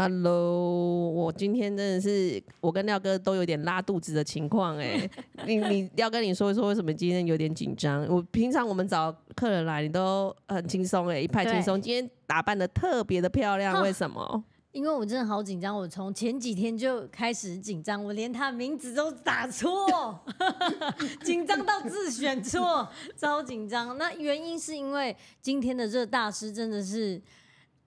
Hello，我今天真的是我跟廖哥都有点拉肚子的情况哎。你你要跟你说一说为什么今天有点紧张？我平常我们找客人来，你都很轻松哎，一派轻松。今天打扮的特别的漂亮，为什么？因为我真的好紧张，我从前几天就开始紧张，我连他名字都打错，紧张到字选错，超紧张。那原因是因为今天的这大师真的是。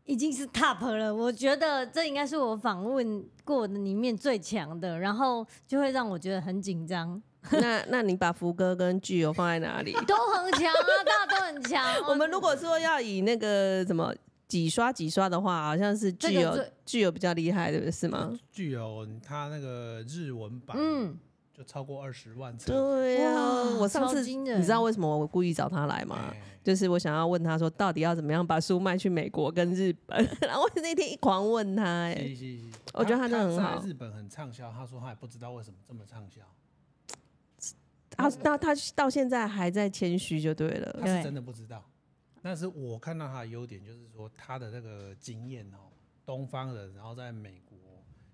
已经是 top 了，我觉得这应该是我访问过的里面最强的，然后就会让我觉得很紧张。那那你把福哥跟巨有放在哪里？都很强啊，大家都很强。我们如果说要以那个什么几刷几刷的话，好像是巨有巨有比较厉害，对不对？是吗？巨有他那个日文版。嗯。就超过二十万次。对啊，我上次你知道为什么我故意找他来吗？就是我想要问他说，到底要怎么样把书卖去美国跟日本？然后那天一狂问他，哎，我觉得他真的很好。在日本很畅销，他说他也不知道为什么这么畅销。他那他到现在还在谦虚就对了，他是真的不知道。但是我看到他的优点就是说他的那个经验哦，东方人然后在美国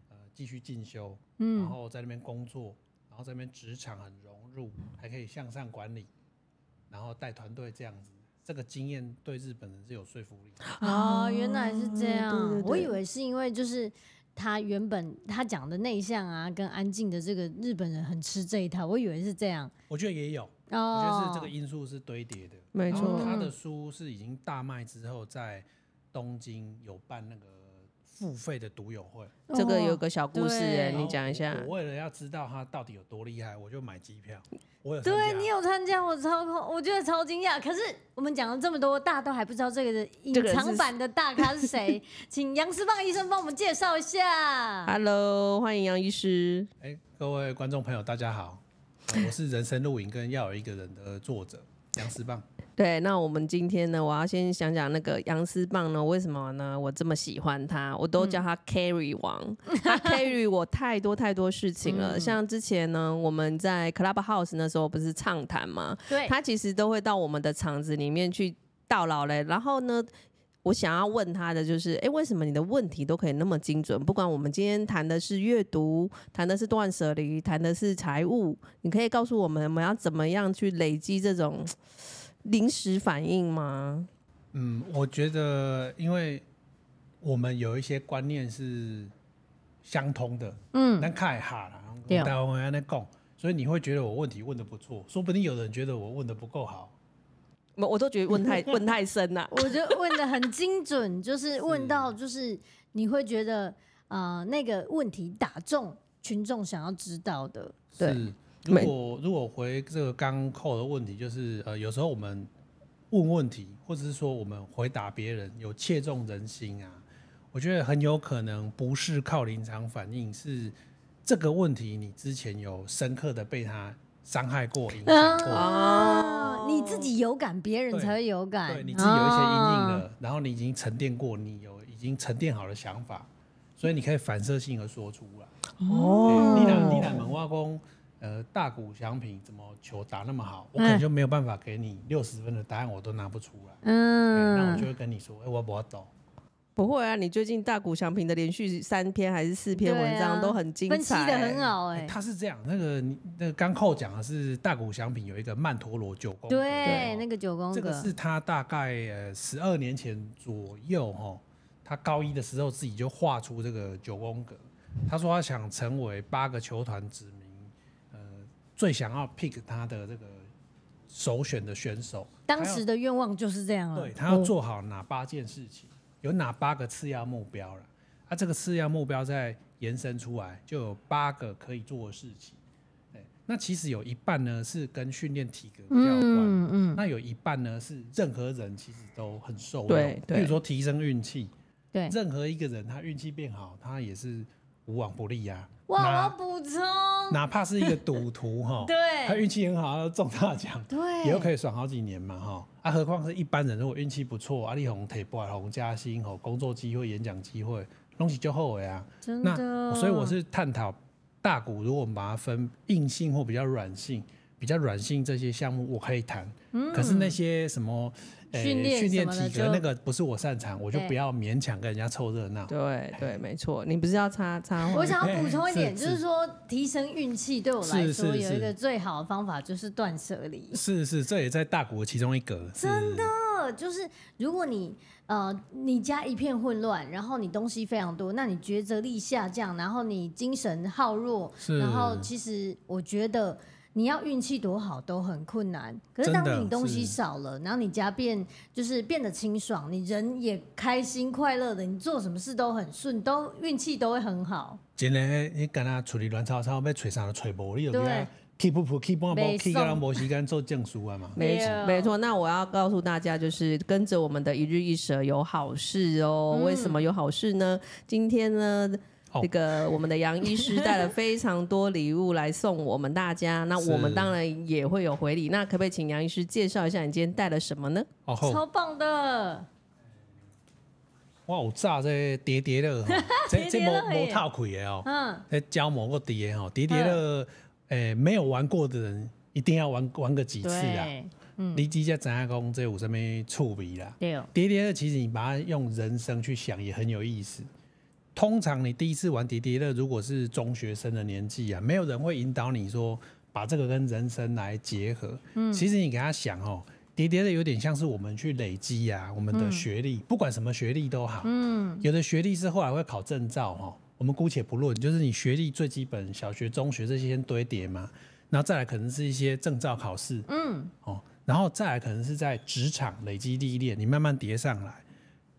呃继续进修，嗯，然后在那边工作。然后这边职场很融入，还可以向上管理，然后带团队这样子，这个经验对日本人是有说服力。哦，原来是这样，我以为是因为就是他原本他讲的内向啊，跟安静的这个日本人很吃这一套，我以为是这样。我觉得也有，我觉得是这个因素是堆叠的，没错。他的书是已经大卖之后，在东京有办那个。付费的独有会，这个有个小故事诶，你讲一下。我为了要知道他到底有多厉害，我就买机票。我有对你有参加，我超，我觉得超惊讶。可是我们讲了这么多，大都还不知道这个隐藏版的大咖是谁，请杨思棒医生帮我们介绍一下。Hello，欢迎杨医师。哎，各位观众朋友，大家好，我是人生录影跟要有一个人的作者。杨思棒，对，那我们今天呢，我要先讲讲那个杨思棒呢，为什么呢？我这么喜欢他，我都叫他 Carry 王，他 carry 我太多太多事情了。像之前呢，我们在 Club House 那时候不是畅谈吗？对，他其实都会到我们的场子里面去到老嘞。然后呢？我想要问他的就是，哎，为什么你的问题都可以那么精准？不管我们今天谈的是阅读，谈的是断舍离，谈的是财务，你可以告诉我们我们要怎么样去累积这种临时反应吗？嗯，我觉得，因为我们有一些观念是相通的，嗯，那看哈了，然后大家在那讲，所以你会觉得我问题问的不错，说不定有人觉得我问的不够好。我我都觉得问太 问太深了，我觉得问的很精准，就是问到就是你会觉得呃那个问题打中群众想要知道的。是，如果如果回这个刚扣的问题，就是呃有时候我们问问题或者是说我们回答别人有切中人心啊，我觉得很有可能不是靠临场反应，是这个问题你之前有深刻的被他。伤害过，影响过啊！你自己有感，别人才会有感。对，你自己有一些阴影了，然后你已经沉淀过，你有已经沉淀好的想法，所以你可以反射性的说出来。哦，你哪你哪门外公，呃，大鼓响品怎么球打那么好？我可能就没有办法给你六十分的答案，我都拿不出来。嗯，那我就会跟你说，哎，我要不要走？不会啊，你最近大谷翔平的连续三篇还是四篇文章都很精彩，分析的很好哎。他是这样，那个你那个刚后讲的是大谷翔平有一个曼陀罗九宫格，对，那个九宫格，这个是他大概十二年前左右哈，他高一的时候自己就画出这个九宫格，他说他想成为八个球团指名，呃，最想要 pick 他的这个首选的选手，当时的愿望就是这样了，对他要做好哪八件事情。有哪八个次要目标了？啊，这个次要目标再延伸出来，就有八个可以做的事情。那其实有一半呢是跟训练体格有关，嗯嗯那有一半呢是任何人其实都很受用，比如说提升运气。对，任何一个人他运气变好，他也是无往不利呀。我补充。哪怕是一个赌徒哈，对，他运气很好，他中大奖，对，也可以爽好几年嘛哈。啊，何况是一般人，如果运气不错，阿力红提不尔红加薪哦，工作机会、演讲机会东西就悔啊。真的。所以我是探讨大股，如果我们把它分硬性或比较软性。比较软性这些项目我可以谈，可是那些什么呃训练体格那个不是我擅长，我就不要勉强跟人家凑热闹。对对，没错。你不是要插插话？我想要补充一点，就是说提升运气对我来说有一个最好的方法就是断舍离。是是，这也在大股其中一格。真的，就是如果你呃你家一片混乱，然后你东西非常多，那你抉择力下降，然后你精神耗弱，然后其实我觉得。你要运气多好都很困难，可是当你东西少了，然后你家变就是变得清爽，你人也开心快乐的，你做什么事都很顺，都运气都会很好。真的，你跟他处理乱糟糟，被吹上了吹不，你有没他 keep 不 keep 不 keep，当没时间做证书啊嘛。没错，没错。那我要告诉大家，就是跟着我们的一日一舍有好事哦。为什么有好事呢？今天呢？这个我们的杨医师带了非常多礼物来送我们大家，那我们当然也会有回礼。那可不可以请杨医师介绍一下你今天带了什么呢？超棒的！哇，有炸 这叠叠乐，这这模模套开的哦。嗯，来教某个叠哦，叠叠乐，诶，没有玩过的人一定要玩玩个几次啊。你直接讲阿公这有什么趣味啦，没有。叠叠乐其实你把它用人生去想也很有意思。通常你第一次玩叠叠乐，如果是中学生的年纪啊，没有人会引导你说把这个跟人生来结合。嗯，其实你给他想哦，叠叠乐有点像是我们去累积啊，我们的学历，不管什么学历都好。嗯，有的学历是后来会考证照哈，我们姑且不论，就是你学历最基本小学、中学这些先堆叠嘛，然后再来可能是一些证照考试。嗯，哦，然后再来可能是在职场累积历练，你慢慢叠上来。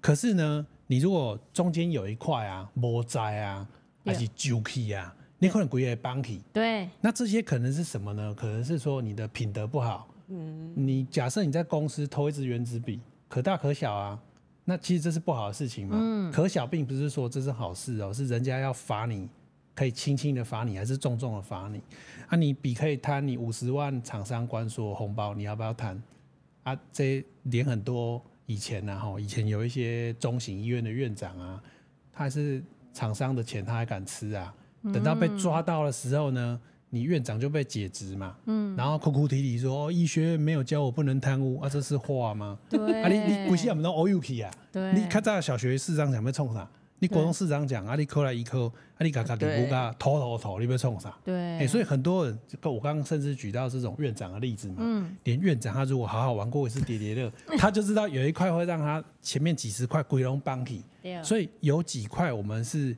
可是呢？你如果中间有一块啊 m o 啊，还是 j u k 啊，你可能鬼也 b u n k 对，那这些可能是什么呢？可能是说你的品德不好。嗯。你假设你在公司偷一支圆珠笔，可大可小啊。那其实这是不好的事情嘛。嗯。可小并不是说这是好事哦，是人家要罚你，可以轻轻的罚你，还是重重的罚你。啊，你笔可以贪，你五十万厂商关说红包，你要不要贪？啊，这连很多。以前呢，哈，以前有一些中型医院的院长啊，他还是厂商的钱，他还敢吃啊？等到被抓到的时候呢，你院长就被解职嘛，嗯，然后哭哭啼啼说，哦，医学院没有教我不能贪污啊，这是话吗？对，啊，你你不是很多欧友皮啊？对，你看在小学四张，准备冲上。你国中市长讲，啊，你抠来一颗，啊你嘎嘎底部卡，掏掏掏，你不要冲啥。对，哎，所以很多人，我刚刚甚至举到这种院长的例子嘛，连院长他如果好好玩过一次叠叠乐，他就知道有一块会让他前面几十块鬼龙 bunky，所以有几块我们是。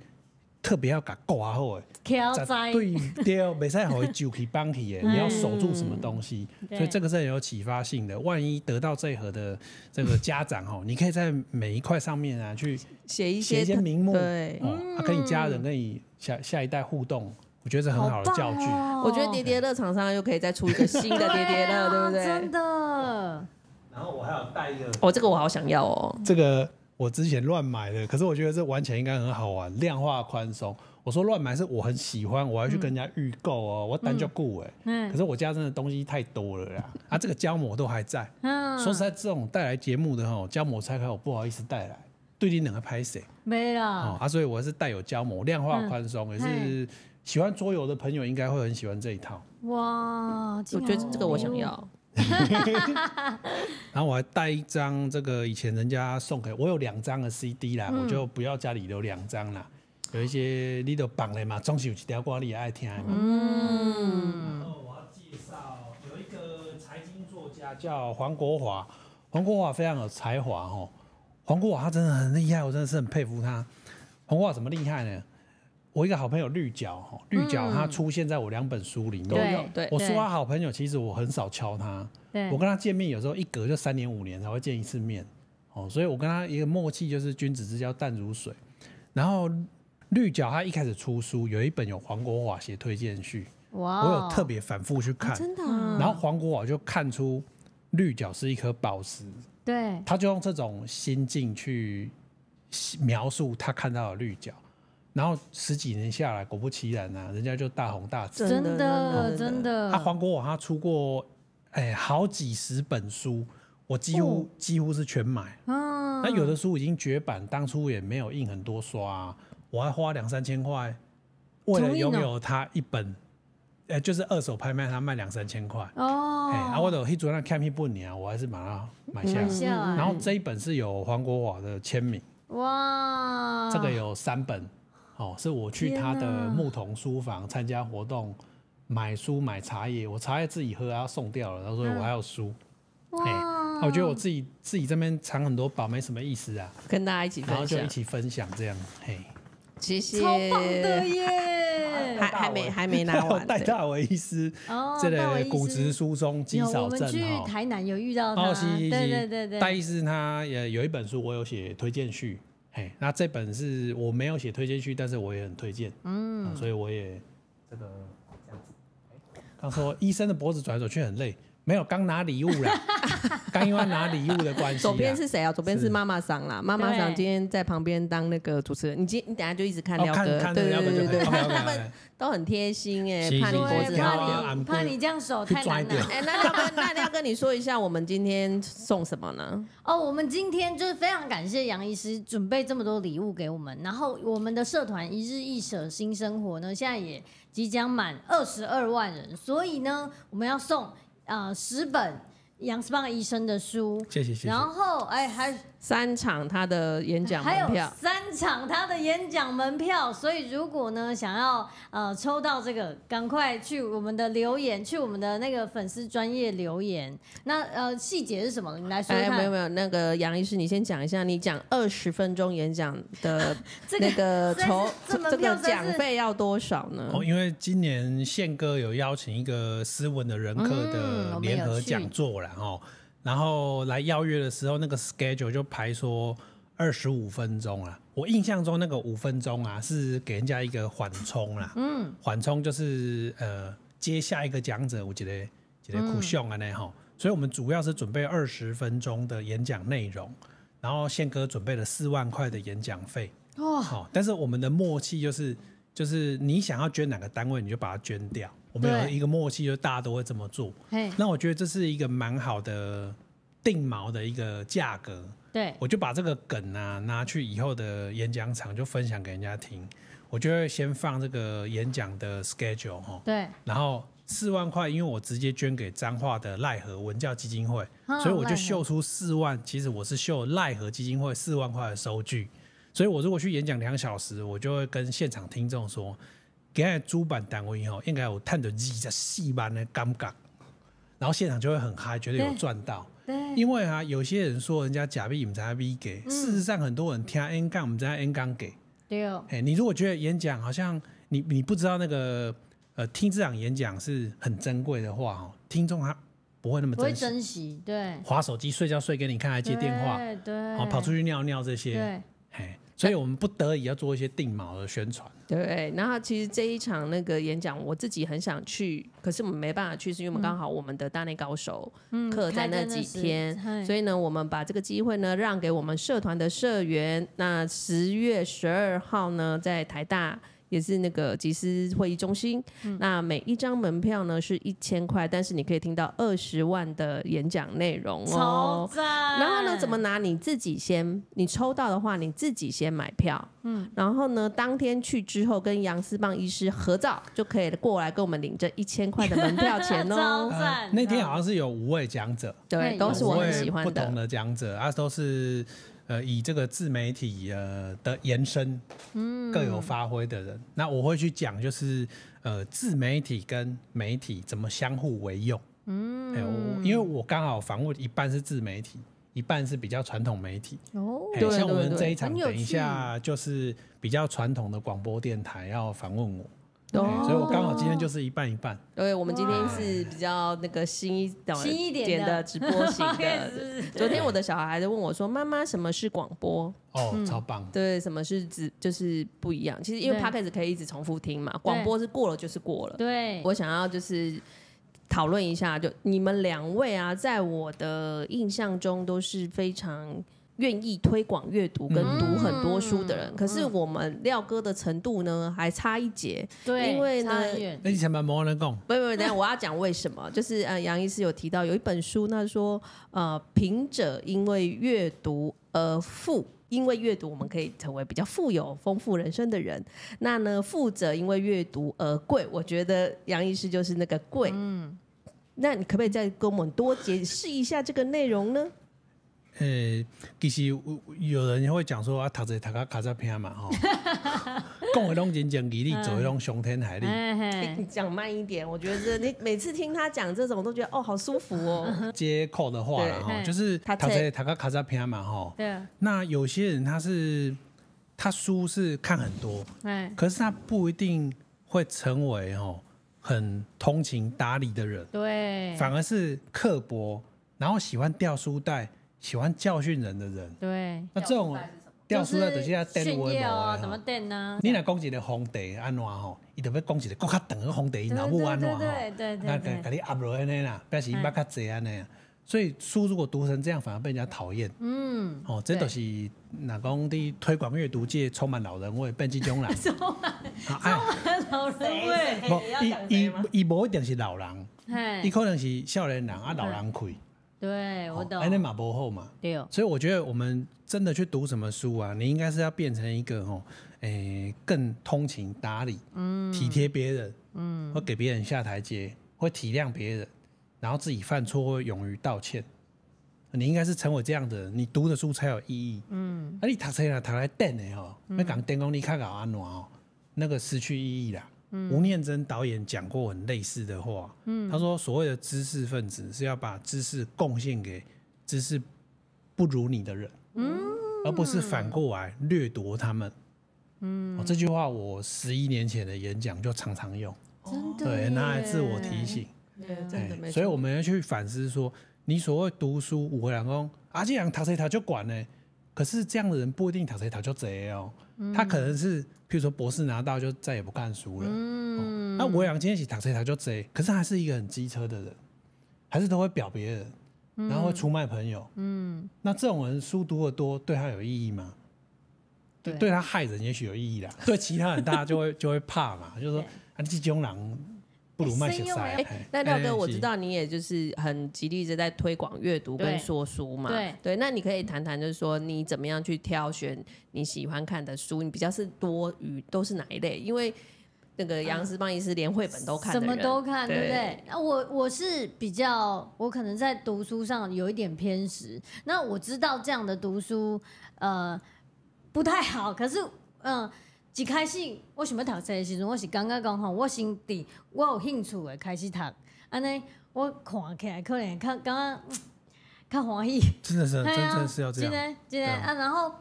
特别要搞啊好哎，对对叠没晒好，就皮帮皮哎，你要守住什么东西？所以这个是很有启发性的。万一得到这一盒的这个家长哦，你可以在每一块上面啊去写一些写一些名目，对，跟你家人跟你下下一代互动，我觉得是很好的教具。我觉得叠叠乐厂商又可以再出一个新的叠叠乐，对不对？真的。然后我还有带一个，哦，这个我好想要哦，这个。我之前乱买的，可是我觉得这玩起来应该很好玩。量化宽松，我说乱买是我很喜欢，我要去跟人家预购哦，我单就顾哎。可是我家真的东西太多了呀，啊，这个胶膜都还在。说实在，这种带来节目的哈，胶膜拆开我不好意思带来，对你两个拍谁？没了。啊，所以我还是带有胶膜，量化宽松也是喜欢桌游的朋友应该会很喜欢这一套。哇，我觉得这个我想要。然后我还带一张这个以前人家送给我有两张的 CD 啦，我就不要家里留两张啦。有一些你都绑了嘛，总是有一条歌你也爱听的嘛。嗯。然后我要介绍有一个财经作家叫黄国华，黄国华非常有才华哦。黄国华他真的很厉害，我真的是很佩服他。黄国华怎么厉害呢？我一个好朋友绿角，哈，绿角他出现在我两本书里面。对，我说他好朋友，其实我很少敲他。对。我跟他见面有时候一隔就三年五年才会见一次面，哦，所以我跟他一个默契就是君子之交淡如水。然后绿角他一开始出书有一本有黄国华写推荐序，哇，我有特别反复去看，真的。然后黄国华就看出绿角是一颗宝石，对，他就用这种心境去描述他看到的绿角。然后十几年下来，果不其然啊，人家就大红大紫，真的真的。他黄国华他出过，哎，好几十本书，我几乎几乎是全买。嗯。那有的书已经绝版，当初也没有印很多刷，我还花两三千块，为了拥有他一本，哎，就是二手拍卖，他卖两三千块。哦。哎，啊，我的黑主任 c a m 不我还是把它买下。来。下。然后这一本是有黄国华的签名。哇。这个有三本。哦，是我去他的牧童书房参加活动，买书买茶叶，我茶叶自己喝，要送掉了。然后说我还有书，哎，我觉得我自己自己这边藏很多宝没什么意思啊，跟大家一起分享，然后就一起分享这样，嘿，谢谢，超棒的耶，还还没还没拿，完，戴戴维斯哦，戴维斯骨质疏松肌少症，我们去台南有遇到，对对对对，戴医师他也有一本书我有写推荐序。嘿，那这本是我没有写推荐序，但是我也很推荐，嗯，所以我也这个这样子。他说医生的脖子转来转去很累。没有刚拿礼物啦，刚因为拿礼物的关系。左边是谁啊？左边是妈妈桑啦，妈妈桑今天在旁边当那个主持人。你今你等下就一直看廖哥，对对对对，他们都很贴心哎，怕你怕你怕你这样手太冷哎。那他那廖哥，你说一下，我们今天送什么呢？哦，我们今天就是非常感谢杨医师准备这么多礼物给我们，然后我们的社团一日一舍新生活呢，现在也即将满二十二万人，所以呢，我们要送。呃，十本杨思邦医生的书，谢谢谢谢。然后，哎，还。三场他的演讲门票，三场他的演讲门票，所以如果呢想要呃抽到这个，赶快去我们的留言，去我们的那个粉丝专业留言。那呃细节是什么？你来说看。没有没有，那个杨医师，你先讲一下。你讲二十分钟演讲的 那个筹这个奖费要多少呢？哦，因为今年宪哥有邀请一个斯文的人科的联合讲座，然后。然后来邀约的时候，那个 schedule 就排说二十五分钟啊。我印象中那个五分钟啊，是给人家一个缓冲啦。嗯，缓冲就是呃接下一个讲者，我觉得觉得苦凶啊那吼。所以我们主要是准备二十分钟的演讲内容，然后宪哥准备了四万块的演讲费哦。好，但是我们的默契就是就是你想要捐哪个单位，你就把它捐掉。我们有一个默契，就是大家都会这么做。那我觉得这是一个蛮好的定锚的一个价格。对，我就把这个梗啊拿去以后的演讲场就分享给人家听。我就会先放这个演讲的 schedule 哈。对。然后四万块，因为我直接捐给彰化的奈何文教基金会，所以我就秀出四万。其实我是秀奈何基金会四万块的收据。所以，我如果去演讲两小时，我就会跟现场听众说。给在主办单位以应该有看到二十四万的感觉，然后现场就会很嗨，觉得有赚到。对，因为哈，有些人说人家假币我们才 V 给，事实上很多人听 N 杠我们才 N 杠给。对哦。哎，你如果觉得演讲好像你你不知道那个呃听这场演讲是很珍贵的话哦，听众他不会那么珍惜。珍惜，对。划手机、睡觉、睡给你看、还接电话，对，哦，跑出去尿尿这些，对，嘿。所以我们不得已要做一些定锚的宣传，对然后其实这一场那个演讲，我自己很想去，可是我们没办法去，是因为我们刚好我们的大内高手课在那几天，所以呢，我们把这个机会呢让给我们社团的社员。那十月十二号呢，在台大。也是那个集思会议中心，那每一张门票呢是一千块，但是你可以听到二十万的演讲内容哦，然后呢，怎么拿？你自己先，你抽到的话，你自己先买票，嗯，然后呢，当天去之后跟杨思棒医师合照，就可以过来跟我们领这一千块的门票钱哦。那天好像是有五位讲者，对，都是我很喜欢的讲者，啊，都是。呃，以这个自媒体呃的延伸，嗯，更有发挥的人，那我会去讲，就是呃，自媒体跟媒体怎么相互为用，嗯，因为我刚好访问一半是自媒体，一半是比较传统媒体，哦，对，像我们这一场等一下就是比较传统的广播电台要访问我。所以，我刚好今天就是一半一半。对，我们今天是比较那个新一新一点的直播型的。昨天我的小孩在问我说：“妈妈，什么是广播？”哦，超棒。对，什么是直就是不一样。其实因为 podcast 可以一直重复听嘛，广播是过了就是过了。对我想要就是讨论一下，就你们两位啊，在我的印象中都是非常。愿意推广阅读跟读很多书的人，可是我们廖哥的程度呢还差一截。对，因为呢，以前么不能共？不不不，等下我要讲为什么。就是呃，杨医师有提到有一本书，那说呃，贫者因为阅读而富，因为阅读我们可以成为比较富有、丰富人生的人。那呢，富者因为阅读而贵，我觉得杨医师就是那个贵。嗯，那你可不可以再跟我们多解释一下这个内容呢？诶，其实有有人会讲说啊，读在读个卡扎篇嘛，吼，讲的拢人情义理，做的拢雄天海理。你讲慢一点，我觉得你每次听他讲这种，都觉得哦，好舒服哦。接口的话，哈，就是他读着读个卡扎篇嘛，吼。对。那有些人他是他书是看很多，哎，可是他不一定会成为哦很通情达理的人，对，反而是刻薄，然后喜欢掉书袋。喜欢教训人的人，对，那这种就是训练啊，怎么练呢？你来讲一个红底安怎吼？伊特别讲一个讲较等个红底，脑部安怎吼？对对对对，那甲你阿婆安尼啦，表示伊捌较济安尼。所以书如果读成这样，反而被人家讨厌。嗯，哦，这都是哪讲的推广阅读界充满老人味，变这种啦。充满，老人味，伊伊伊无一定是老人，伊可能是少年人啊，老人可对，我懂。安那马博后嘛，对。哦。所以我觉得我们真的去读什么书啊，你应该是要变成一个哦，哎，更通情达理，嗯，体贴别人，嗯，会给别人下台阶，会体谅别人，然后自己犯错会勇于道歉。你应该是成为这样的人，你读的书才有意义，嗯。啊，你读才来读来电的哦，那讲电工你看搞安暖哦，那个失去意义啦。吴念真导演讲过很类似的话，他说所谓的知识分子是要把知识贡献给知识不如你的人，而不是反过来掠夺他们。我这句话我十一年前的演讲就常常用，对拿来自我提醒。所以我们要去反思，说你所谓读书五两功，阿基讲他谁他就管呢？可是这样的人不一定躺谁讨就贼哦，他可能是譬如说博士拿到就再也不看书了。嗯，那吴今天一起躺谁讨就贼，可是还是一个很机车的人，还是都会表别人，然后会出卖朋友。嗯，那这种人书读得多，对他有意义吗？对，对他害人也许有意义啦。对其他人大就会就会怕嘛，就是说他机中狼。是因为哎，那廖哥，我知道你也就是很极力的在推广阅读跟说书嘛。对，那你可以谈谈，就是说你怎么样去挑选你喜欢看的书？你比较是多余都是哪一类？因为那个杨思邦医师连绘本都看，什么都看，对不对？那我我是比较，我可能在读书上有一点偏食。那我知道这样的读书呃不太好，可是嗯。一开始我想要读册的时阵，我是感觉讲吼，我先对，我有兴趣的开始读，安尼我看起来可能看刚刚看华裔，真的是，真的是要这样。今天今天啊，然后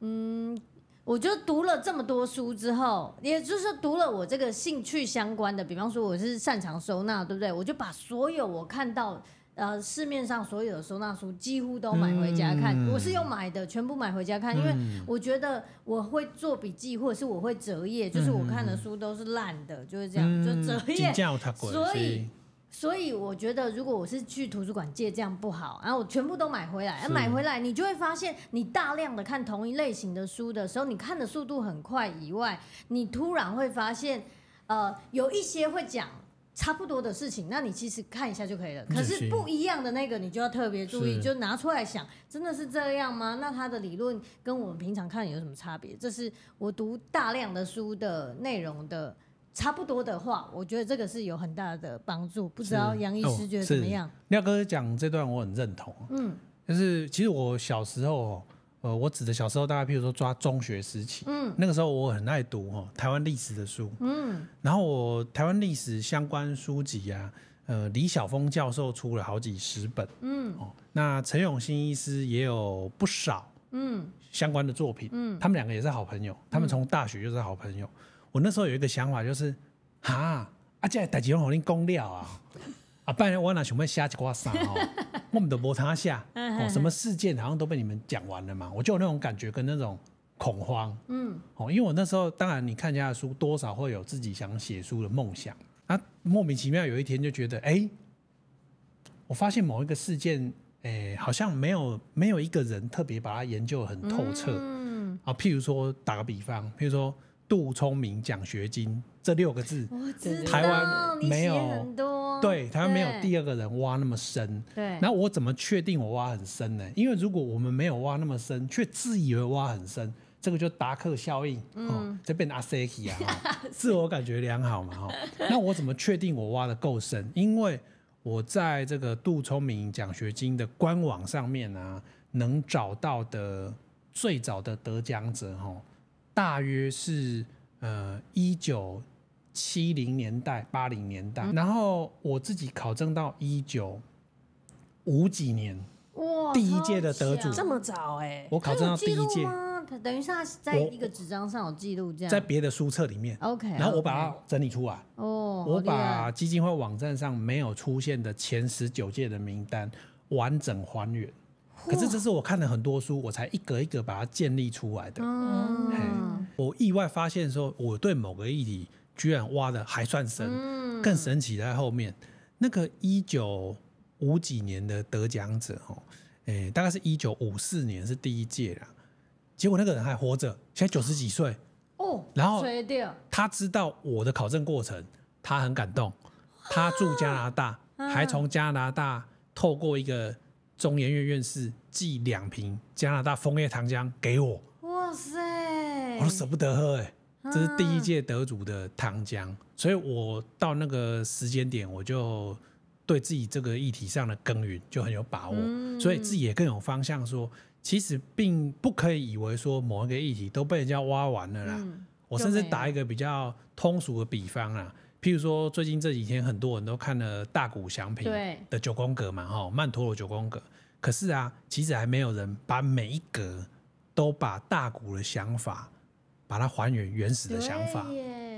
嗯，我就读了这么多书之后，也就是说读了我这个兴趣相关的，比方说我是擅长收纳，对不对？我就把所有我看到。呃，市面上所有的收纳书几乎都买回家看，我是用买的，全部买回家看，因为我觉得我会做笔记，或者是我会折页，就是我看的书都是烂的，就是这样，就折页。所以，所以我觉得如果我是去图书馆借这样不好，然后我全部都买回来，买回来你就会发现，你大量的看同一类型的书的时候，你看的速度很快以外，你突然会发现，呃，有一些会讲。差不多的事情，那你其实看一下就可以了。可是不一样的那个，你就要特别注意，就拿出来想，真的是这样吗？那他的理论跟我们平常看有什么差别？这是我读大量的书的内容的差不多的话，我觉得这个是有很大的帮助。不知道杨医师觉得怎么样？廖哥讲这段，我很认同。嗯，就是其实我小时候。呃，我指的小时候，大家譬如说抓中学时期，嗯，那个时候我很爱读哈台湾历史的书，嗯，然后我台湾历史相关书籍啊，呃，李晓峰教授出了好几十本，嗯，哦，那陈永新医师也有不少，嗯，相关的作品，嗯，他们两个也是好朋友，他们从大学就是好朋友。我那时候有一个想法就是，啊，啊，这台积电好灵公料啊。啊！半夜我拿想被虾一刮痧哦，我们都无他下哦，什么事件好像都被你们讲完了嘛，我就有那种感觉跟那种恐慌，嗯，哦，因为我那时候当然你看人家的书，多少会有自己想写书的梦想啊，莫名其妙有一天就觉得，哎，我发现某一个事件，哎，好像没有没有一个人特别把它研究很透彻，嗯啊，譬如说打个比方，譬如说。杜聪明奖学金这六个字，台湾没有，对湾没有第二个人挖那么深。对，那我怎么确定我挖很深呢？因为如果我们没有挖那么深，却自以为挖很深，这个就达克效应，嗯，这变阿塞 i 啊，自我感觉良好嘛，哈。那我怎么确定我挖的够深？因为我在这个杜聪明奖学金的官网上面啊，能找到的最早的得奖者，哈。大约是呃一九七零年代、八零年代，然后我自己考证到一九五几年哇，第一届的得主这么早哎，我考证到第一届吗？他等于是在一个纸张上有记录，这样在别的书册里面 OK，然后我把它整理出来哦，我把基金会网站上没有出现的前十九届的名单完整还原。可是这是我看了很多书，我才一格一格把它建立出来的。嗯，我意外发现说，我对某个议题居然挖的还算深。嗯，更神奇在后面，那个一九五几年的得奖者哦，大概是一九五四年是第一届啦。结果那个人还活着，现在九十几岁哦。然后他知道我的考证过程，他很感动。他住加拿大，还从加拿大透过一个。钟延院院士寄两瓶加拿大枫叶糖浆给我。哇塞！我都舍不得喝哎，这是第一届得主的糖浆，所以我到那个时间点，我就对自己这个议题上的耕耘就很有把握，所以自己也更有方向。说其实并不可以以为说某一个议题都被人家挖完了啦。我甚至打一个比较通俗的比方啊。譬如说，最近这几天很多人都看了大谷祥平的九宫格嘛，哈，曼陀罗九宫格。可是啊，其实还没有人把每一格都把大谷的想法把它还原原始的想法，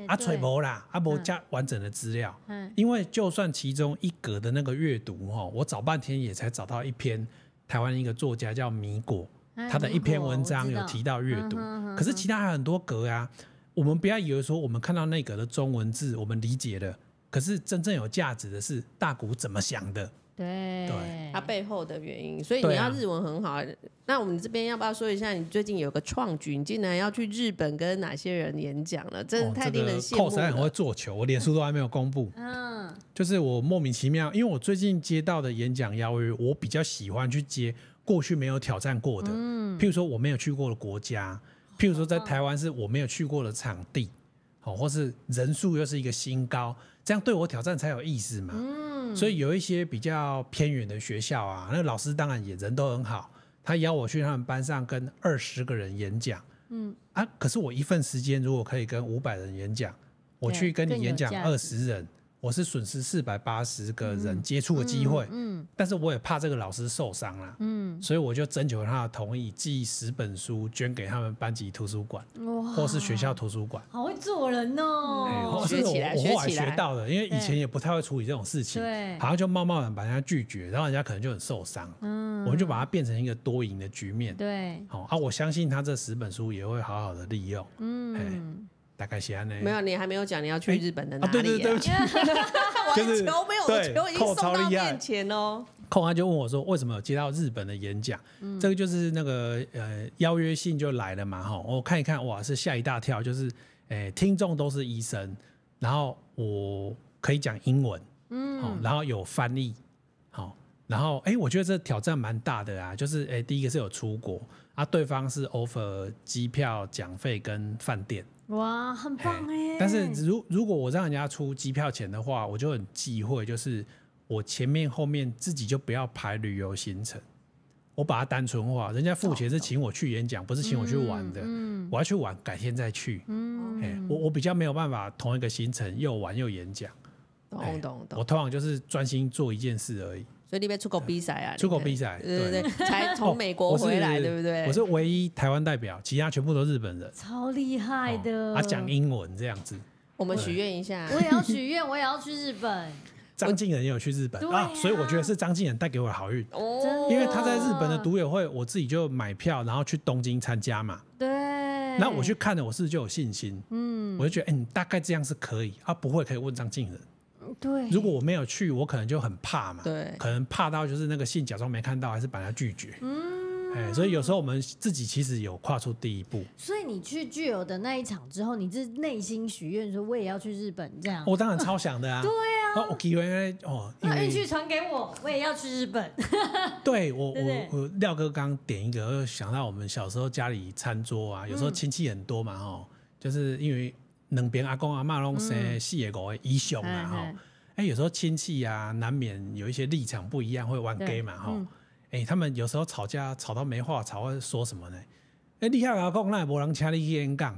啊，揣摩啦，啊，不加完整的资料。因为就算其中一格的那个阅读，哈，我找半天也才找到一篇台湾一个作家叫米果，他的一篇文章有提到阅读，可是其他还很多格啊。我们不要以为说我们看到那个的中文字，我们理解了。可是真正有价值的是大谷怎么想的，对，它背后的原因。所以你要日文很好。那我们这边要不要说一下，你最近有个创举，你竟然要去日本跟哪些人演讲了？这太令人羡慕。c o 很会做球，我脸书都还没有公布。嗯，就是我莫名其妙，因为我最近接到的演讲邀约，我比较喜欢去接过去没有挑战过的，嗯，譬如说我没有去过的国家。譬如说，在台湾是我没有去过的场地，好，或是人数又是一个新高，这样对我挑战才有意思嘛。嗯，所以有一些比较偏远的学校啊，那老师当然也人都很好，他邀我去他们班上跟二十个人演讲。嗯，啊，可是我一份时间如果可以跟五百人演讲，我去跟你演讲二十人。我是损失四百八十个人接触的机会，嗯，但是我也怕这个老师受伤了，嗯，所以我就征求他的同意，寄十本书捐给他们班级图书馆，哇，或是学校图书馆，好会做人哦，学起来，我后来。学到的，因为以前也不太会处理这种事情，对，好像就冒冒然把人家拒绝，然后人家可能就很受伤，嗯，我们就把它变成一个多赢的局面，对，好，啊，我相信他这十本书也会好好的利用，嗯。大概西安呢。没有，你还没有讲你要去日本的哪里？对对对，就是球没有，球已经送到面前哦。空他就问我说：“为什么接到日本的演讲？”嗯，这个就是那个呃邀约信就来了嘛，哈，我看一看，哇，是吓一大跳，就是诶，听众都是医生，然后我可以讲英文，嗯，然后有翻译，好，然后哎，我觉得这挑战蛮大的啊，就是哎，第一个是有出国，啊，对方是 offer 机票、奖费跟饭店。哇，很棒哎！但是如如果我让人家出机票钱的话，我就很忌讳，就是我前面后面自己就不要排旅游行程，我把它单纯化。人家付钱是请我去演讲，不是请我去玩的。嗯，我要去玩，改天再去。嗯，哎，我我比较没有办法同一个行程又玩又演讲。懂懂懂。我通常就是专心做一件事而已。所以那边出口比赛啊，出口比赛，对对对，才从美国回来，对不对？我是唯一台湾代表，其他全部都日本人，超厉害的。啊，讲英文这样子。我们许愿一下，我也要许愿，我也要去日本。张敬仁也有去日本，啊，所以我觉得是张敬仁带给我好运哦，因为他在日本的独友会，我自己就买票，然后去东京参加嘛。对。那我去看了，我是就有信心，嗯，我就觉得，嗯，大概这样是可以，啊，不会可以问张敬仁。对，如果我没有去，我可能就很怕嘛。对，可能怕到就是那个信假装没看到，还是把它拒绝。嗯，哎，所以有时候我们自己其实有跨出第一步。所以你去聚友的那一场之后，你是内心许愿说我也要去日本这样。我当然超想的啊。对啊。我以为哦，把运气传给我，我也要去日本。对我 我我廖哥刚点一个，想到我们小时候家里餐桌啊，有时候亲戚很多嘛，哦，就是因为两边阿公阿妈拢生四个以上啊，吼。哎，有时候亲戚啊，难免有一些立场不一样，会玩 g a y 嘛哈。哎，他们有时候吵架，吵到没话，吵会说什么呢？哎，立下个功，那也无人请你去演讲。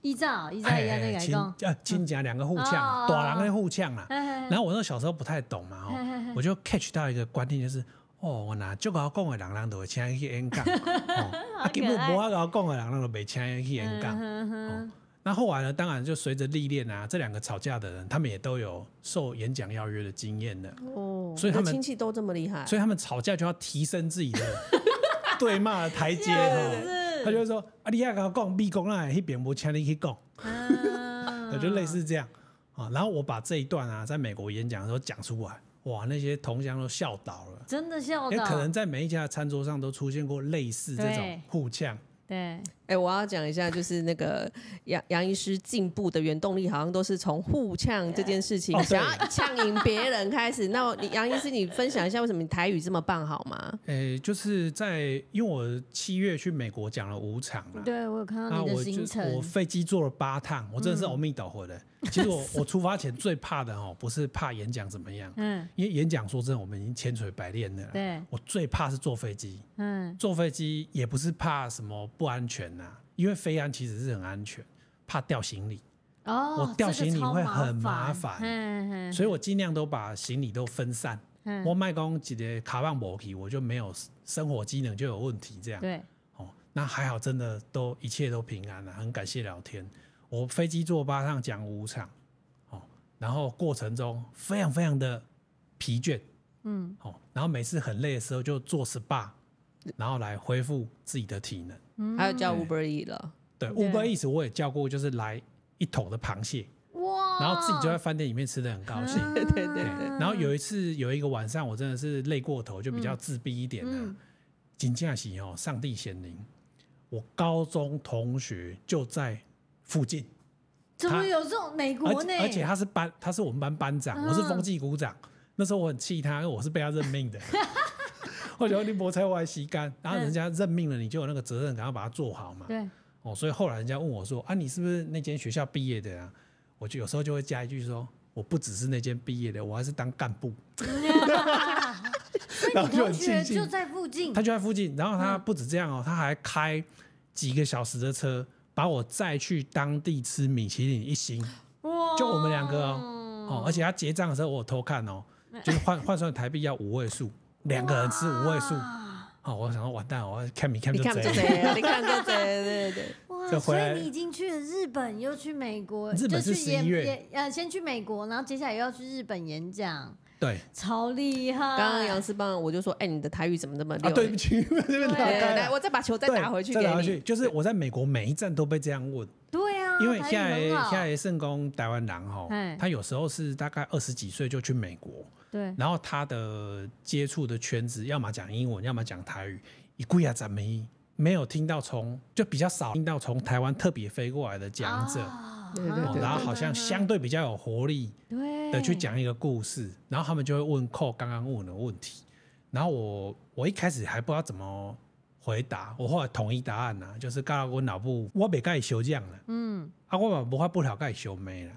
依照依照，一讲。亲啊，亲家两个互呛，大人的互呛啊。然后我那小时候不太懂嘛哈，我就 catch 到一个观念，就是哦，我拿这个讲的人人都会请去演讲，啊，根本不没搞讲的人人都没请去演讲。那后来呢？当然就随着历练啊，这两个吵架的人，他们也都有受演讲邀约的经验的哦，所以他们亲戚都这么厉害，所以他们吵架就要提升自己的 对骂的台阶哈。他就会说：“啊，你要跟我讲，毕公啊，那边我请你去讲。”啊，就类似这样啊。然后我把这一段啊，在美国演讲的时候讲出来，哇，那些同乡都笑倒了，真的笑。因为可能在每一家餐桌上都出现过类似这种互呛。对。我要讲一下，就是那个杨杨医师进步的原动力，好像都是从互呛这件事情，想要呛赢别人开始。那杨医师，你分享一下为什么你台语这么棒好吗？哎，就是在因为我七月去美国讲了五场嘛，对我有看到你的行程，我飞机坐了八趟，我真的是欧米倒回来。其实我 我出发前最怕的哦，不是怕演讲怎么样，嗯，因为演讲说真的，我们已经千锤百炼的，对。我最怕是坐飞机，嗯，坐飞机也不是怕什么不安全的。因为飞安其实是很安全，怕掉行李哦，我掉行李会很麻烦，所以我尽量都把行李都分散。我卖公姐的卡棒磨皮，我就没有生活机能就有问题这样。对哦，那还好，真的都一切都平安了，很感谢聊天。我飞机坐巴上讲五场，哦，然后过程中非常非常的疲倦，嗯哦，然后每次很累的时候就做 SPA，然后来恢复自己的体能。还有叫 Uber e 了。t 对 Uber e 我也叫过，就是来一桶的螃蟹，哇！然后自己就在饭店里面吃的很高兴，对对。然后有一次有一个晚上，我真的是累过头，就比较自闭一点的。紧驾起哦，上帝显灵，我高中同学就在附近。怎么有这种美国呢？而且他是班，他是我们班班长，我是风纪股长。那时候我很气他，因为我是被他任命的。你立菜我还吸干，然后人家任命了你，就有那个责任，然要把它做好嘛。对，哦，所以后来人家问我说：“啊，你是不是那间学校毕业的？”我就有时候就会加一句说：“我不只是那间毕业的，我还是当干部。”哈哈哈哈然后就很庆幸，就在附近，他就在附近。然后他不止这样哦，他还开几个小时的车，把我再去当地吃米其林一星，哇！就我们两个哦，而且他结账的时候我偷看哦，就是换换算台币要五位数。两个人吃五位数，哦，我想要完蛋，我要看米看就贼，你看就贼，对对对，哇，所以你已经去了日本，又去美国，日本是十一月，呃，先去美国，然后接下来要去日本演讲，对，超厉害。刚刚杨思邦我就说，哎，你的台语怎么那么溜？对不起，来来，我再把球再打回去给你，就是我在美国每一站都被这样问，对啊，因为现在现在圣公台湾男哈，他有时候是大概二十几岁就去美国。对，然后他的接触的圈子，要么讲英文，要么讲台语，一贵啊，咱们没有听到从，就比较少听到从台湾特别飞过来的讲者，然后好像相对比较有活力的去讲一个故事，然后他们就会问 c a 刚刚问的问题，然后我我一开始还不知道怎么回答，我后来统一答案呐，就是加拉我脑部，我北盖也休假了，嗯。我嘛不法不解盖秀美了。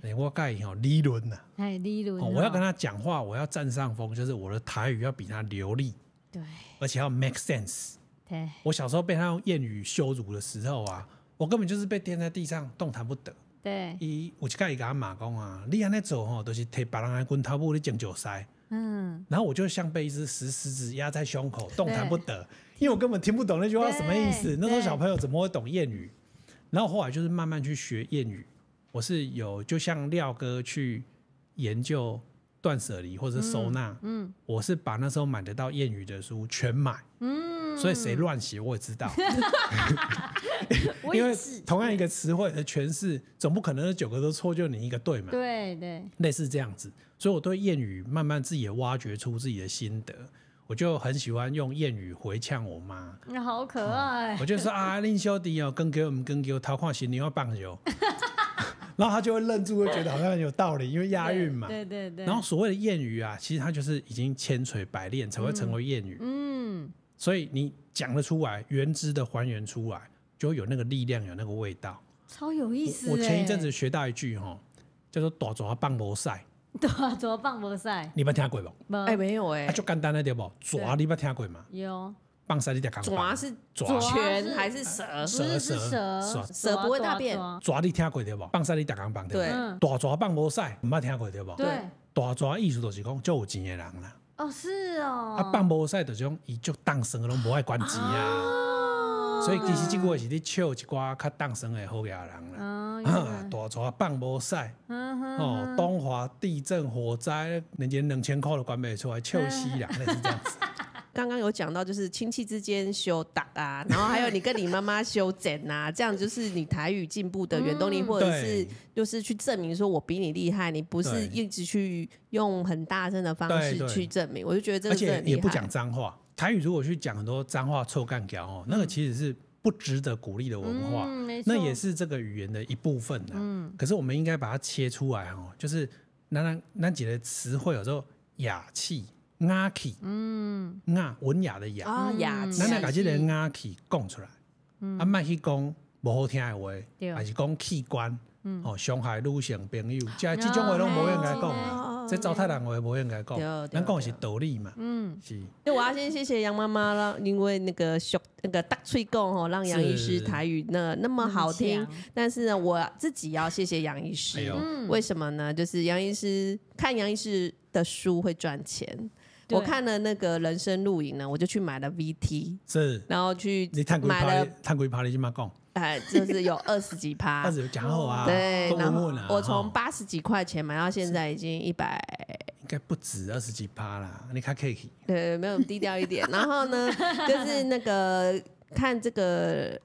嘿，我盖有理润了。嘿，利润。我要跟他讲话，我要占上风，就是我的台语要比他流利。对。而且要 make sense。对。我小时候被他用谚语羞辱的时候啊，我根本就是被垫在地上动弹不得。对。伊，我就盖伊甲阿妈讲啊，你安尼做吼，都是提别人的棍头不咧进酒塞。嗯。然后我就像被一只石狮子压在胸口，动弹不得，因为我根本听不懂那句话什么意思。那时候小朋友怎么会懂谚语？然后后来就是慢慢去学谚语，我是有就像廖哥去研究断舍离或者收纳，嗯，我是把那时候买得到谚语的书全买，嗯，所以谁乱写我也知道，因为同样一个词汇的诠释，总不可能九个都错就你一个对嘛，对对，类似这样子，所以我对谚语慢慢自己也挖掘出自己的心得。我就很喜欢用谚语回呛我妈，那好可爱。我就说啊，林修迪哦，跟给我们，跟给我掏矿鞋，你要棒球，然后他就会愣住，会觉得好像有道理，因为押韵嘛。对对对。然后所谓的谚语啊，其实它就是已经千锤百炼才会成为谚语。嗯。所以你讲得出来，原汁的还原出来，就会有那个力量，有那个味道。超有意思。我前一阵子学到一句哈，叫做“大爪棒摩塞”。对啊，抓棒摩塞，你捌听过无？哎，没有哎。就简单的对无？抓，你捌听过吗？有。棒塞你得讲。抓是抓拳还是蛇？蛇蛇蛇。蛇不会大便。抓你听过对无？棒塞你得讲棒对。对。大抓棒无塞，毋捌听过对无？对。大抓意思就是讲最有钱的人啦。哦，是哦。啊，棒无塞就是讲，伊足当身个拢无爱关机啊。所以其实这话是咧笑一寡较当声的好牙人啦，大台棒波赛，哦东华地震火灾，人家两千块都管袂出，来，笑死人，那 是这样子。刚刚有讲到就是亲戚之间修打啊，然后还有你跟你妈妈修简呐，这样就是你台语进步的原动力，或者是就是去证明说我比你厉害，你不是一直去用很大声的方式去证明，我就觉得而且也不讲脏话。台语如果去讲很多脏话、臭干条哦，那个其实是不值得鼓励的文化，那也是这个语言的一部分的。嗯，可是我们应该把它切出来哦，就是那那那几个词汇有时候雅气、雅气，嗯，雅文雅的雅，雅气，咱来把这个雅气讲出来，啊，不去讲不好听的话，还是讲器官，哦，伤害女性朋友，这这种话拢没应该讲啊。这糟蹋人，我也不会应该讲。咱讲是道理嘛。嗯，是。那我要先谢谢杨妈妈了，因为那个学那个大吹讲吼，让杨医师台语那那么好听。但是呢，我自己要谢谢杨医师，为什么呢？就是杨医师看杨医师的书会赚钱。我看了那个人生录影呢，我就去买了 VT。是，然后去你探鬼爬，探鬼爬了去嘛？讲。哎，就是有二十几趴，但是有加厚啊。对，然后我从八十几块钱买到现在已经一百，应该不止二十几趴啦。你看 Kiki，对，没有低调一点。然后呢，就是那个看这个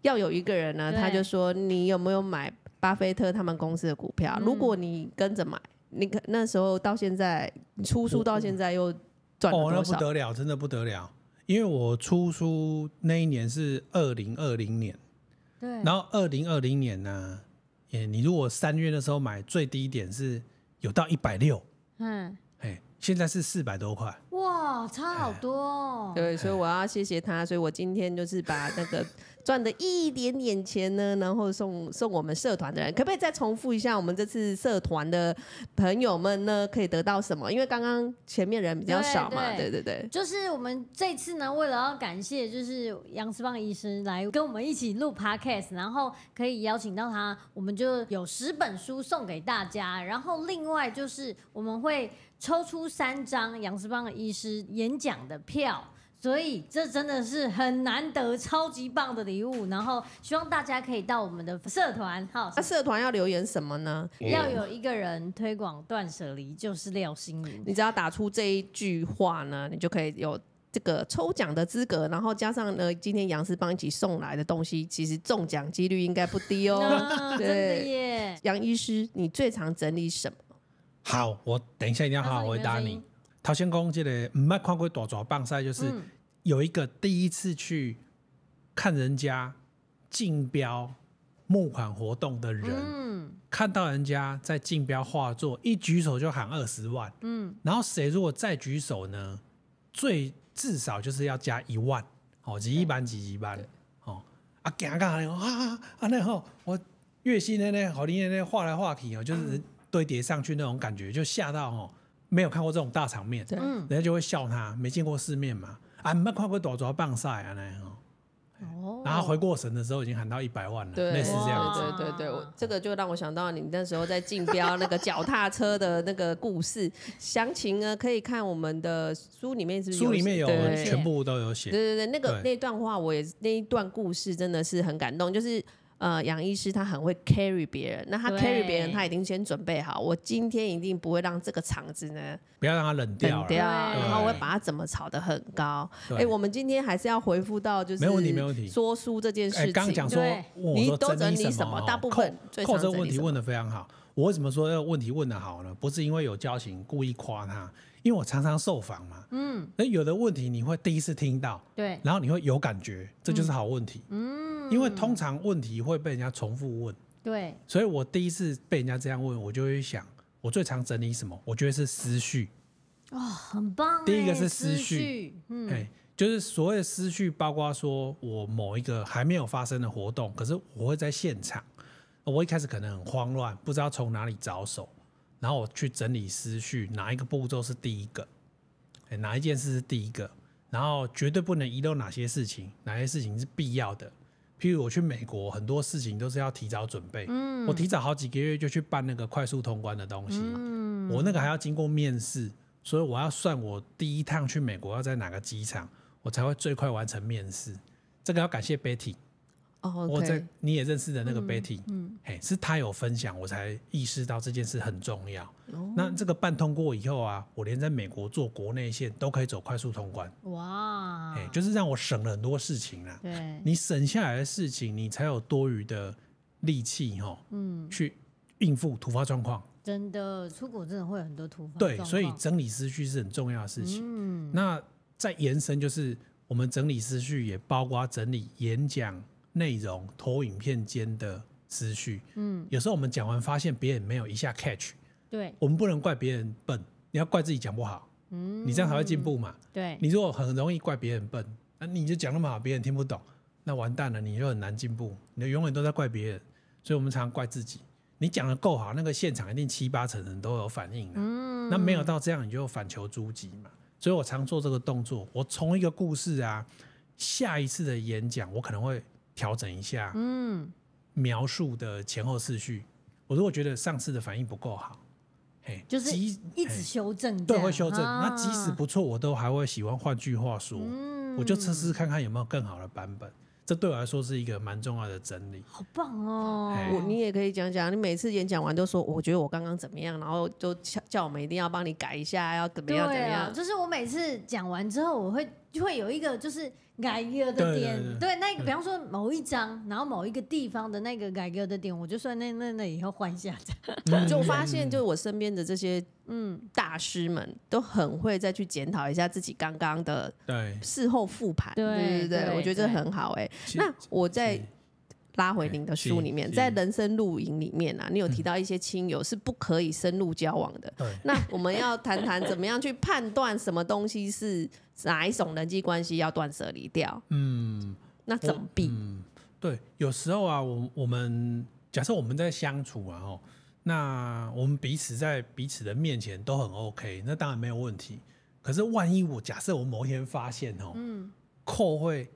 要有一个人呢，他就说你有没有买巴菲特他们公司的股票？如果你跟着买，你可那时候到现在出书到现在又赚哦，那不得了，真的不得了。因为我出书那一年是二零二零年。对，然后二零二零年呢，也你如果三月的时候买最低点是有到一百六，嗯，哎，现在是四百多块，哇，差好多哦。对，所以我要谢谢他，所以我今天就是把那个。赚的一点点钱呢，然后送送我们社团的人，可不可以再重复一下，我们这次社团的朋友们呢，可以得到什么？因为刚刚前面人比较少嘛，对对对，就是我们这次呢，为了要感谢，就是杨思邦医师来跟我们一起录 podcast，然后可以邀请到他，我们就有十本书送给大家，然后另外就是我们会抽出三张杨思邦医师演讲的票。所以这真的是很难得、超级棒的礼物，然后希望大家可以到我们的社团。好，那社团要留言什么呢？要有一个人推广断舍离，就是廖心如。你只要打出这一句话呢，你就可以有这个抽奖的资格。然后加上呢，今天杨师帮一起送来的东西，其实中奖几率应该不低哦。真的耶！杨医师，你最常整理什么？好，我等一下一定要好好回答你。陶先公这个唔爱看过大爪棒赛，就是有一个第一次去看人家竞标募款活动的人，看到人家在竞标画作，一举手就喊二十万，嗯，然后谁如果再举手呢，最至少就是要加一万，哦，几级班几级班，哦，啊，吓哈？啊啊，那号我月薪呢呢好厉害呢，画来画去哦，就是堆叠上去那种感觉，就吓到哦。没有看过这种大场面，对，人家就会笑他没见过世面嘛。啊，你们看快躲少棒赛啊！那哦，然后回过神的时候，已经喊到一百万了。对，是这样子。对对对，我这个就让我想到你那时候在竞标那个脚踏车的那个故事，详情呢可以看我们的书里面是。书里面有全部都有写。对对对，那个那段话，我也那一段故事真的是很感动，就是。呃，杨医师他很会 carry 别人，那他 carry 别人，他一定先准备好。我今天一定不会让这个场子呢，不要让它冷掉，然后我会把它怎么炒的很高。哎，我们今天还是要回复到就是，没问题，没问题。说书这件事情，刚刚讲说你都整理什么？大部分扣这问题问的非常好。我为什么说这问题问的好呢？不是因为有交情故意夸他。因为我常常受访嘛，嗯，那有的问题你会第一次听到，对，然后你会有感觉，这就是好问题，嗯，因为通常问题会被人家重复问，对，所以我第一次被人家这样问，我就会想，我最常整理什么？我觉得是思绪，哦，很棒，第一个是思绪，嗯，哎，就是所谓思绪，包括说我某一个还没有发生的活动，可是我会在现场，我一开始可能很慌乱，不知道从哪里着手。然后我去整理思绪，哪一个步骤是第一个？哎，哪一件事是第一个？然后绝对不能遗漏哪些事情，哪些事情是必要的。譬如我去美国，很多事情都是要提早准备。嗯，我提早好几个月就去办那个快速通关的东西。嗯，我那个还要经过面试，所以我要算我第一趟去美国要在哪个机场，我才会最快完成面试。这个要感谢 Betty。我在你也认识的那个 Betty，嗯，嘿，是他有分享，我才意识到这件事很重要。那这个办通过以后啊，我连在美国做国内线都可以走快速通关。哇，哎，就是让我省了很多事情啊。对，你省下来的事情，你才有多余的力气哈，嗯，去应付突发状况。真的，出国真的会很多突发。对，所以整理思绪是很重要的事情。嗯，那再延伸，就是我们整理思绪也包括整理演讲。内容投影片间的思绪。嗯，有时候我们讲完发现别人没有一下 catch，对，我们不能怪别人笨，你要怪自己讲不好，嗯，你这样才会进步嘛？对，你如果很容易怪别人笨，那你就讲那么好，别人听不懂，那完蛋了，你就很难进步，你永远都在怪别人，所以我们常常怪自己，你讲的够好，那个现场一定七八成人都有反应嗯，那没有到这样你就反求诸己嘛，所以我常做这个动作，我从一个故事啊，下一次的演讲我可能会。调整一下，嗯，描述的前后次序。我如果觉得上次的反应不够好，嘿，就是一直修正，对，会修正。那即使不错，我都还会喜欢。换句话说，嗯，我就测试看看有没有更好的版本。这对我来说是一个蛮重要的整理。好棒哦！我你也可以讲讲，你每次演讲完都说，我觉得我刚刚怎么样，然后就叫叫我们一定要帮你改一下，要怎么样怎么样。就是我每次讲完之后，我会会有一个就是。改革的点，对那比方说某一张，然后某一个地方的那个改革的点，我就算那那那也要换一下。就发现，就我身边的这些嗯大师们，都很会再去检讨一下自己刚刚的对事后复盘，对对对，我觉得很好哎。那我在拉回您的书里面，在人生露营里面啊，你有提到一些亲友是不可以深入交往的。那我们要谈谈怎么样去判断什么东西是。哪一种人际关系要断舍离掉？嗯，那怎么嗯，对，有时候啊，我我们假设我们在相处啊，哦，那我们彼此在彼此的面前都很 OK，那当然没有问题。可是万一我假设我某一天发现哦，嗯，客会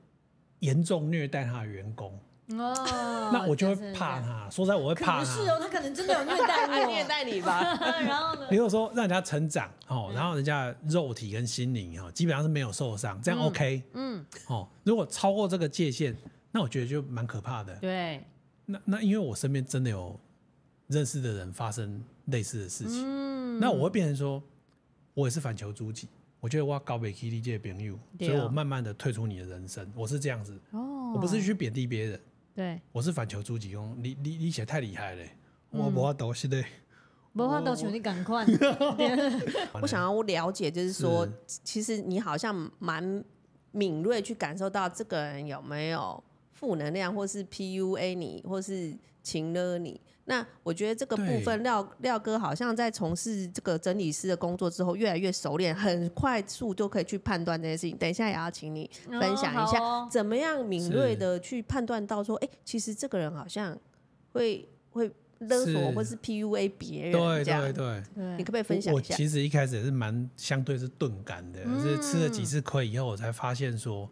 严重虐待他的员工。哦，那我就会怕他。说实在，我会怕他。是哦，他可能真的有虐待我、虐待你吧。然后呢？比如说，让人家成长哦，然后人家肉体跟心灵哦，基本上是没有受伤，这样 OK。嗯。哦，如果超过这个界限，那我觉得就蛮可怕的。对。那那因为我身边真的有认识的人发生类似的事情，那我会变成说，我也是反求诸己。我觉得我要告别 Kitty 界，贬 y 所以我慢慢的退出你的人生。我是这样子。哦。我不是去贬低别人。对，我是反求诸己哦，你你你写太厉害了，我无法度是的，不法都求你赶快。我想要了解，就是说，其实你好像蛮敏锐去感受到这个人有没有。负能量，或是 PUA 你，或是情勒你。那我觉得这个部分，廖廖哥好像在从事这个整理师的工作之后，越来越熟练，很快速就可以去判断这些事情。等一下也要请你分享一下，怎么样敏锐的去判断到说，哎，其实这个人好像会会勒索，或是 PUA 别人。对对对，你可不可以分享一下？我其实一开始也是蛮相对是钝感的，是吃了几次亏以后，我才发现说。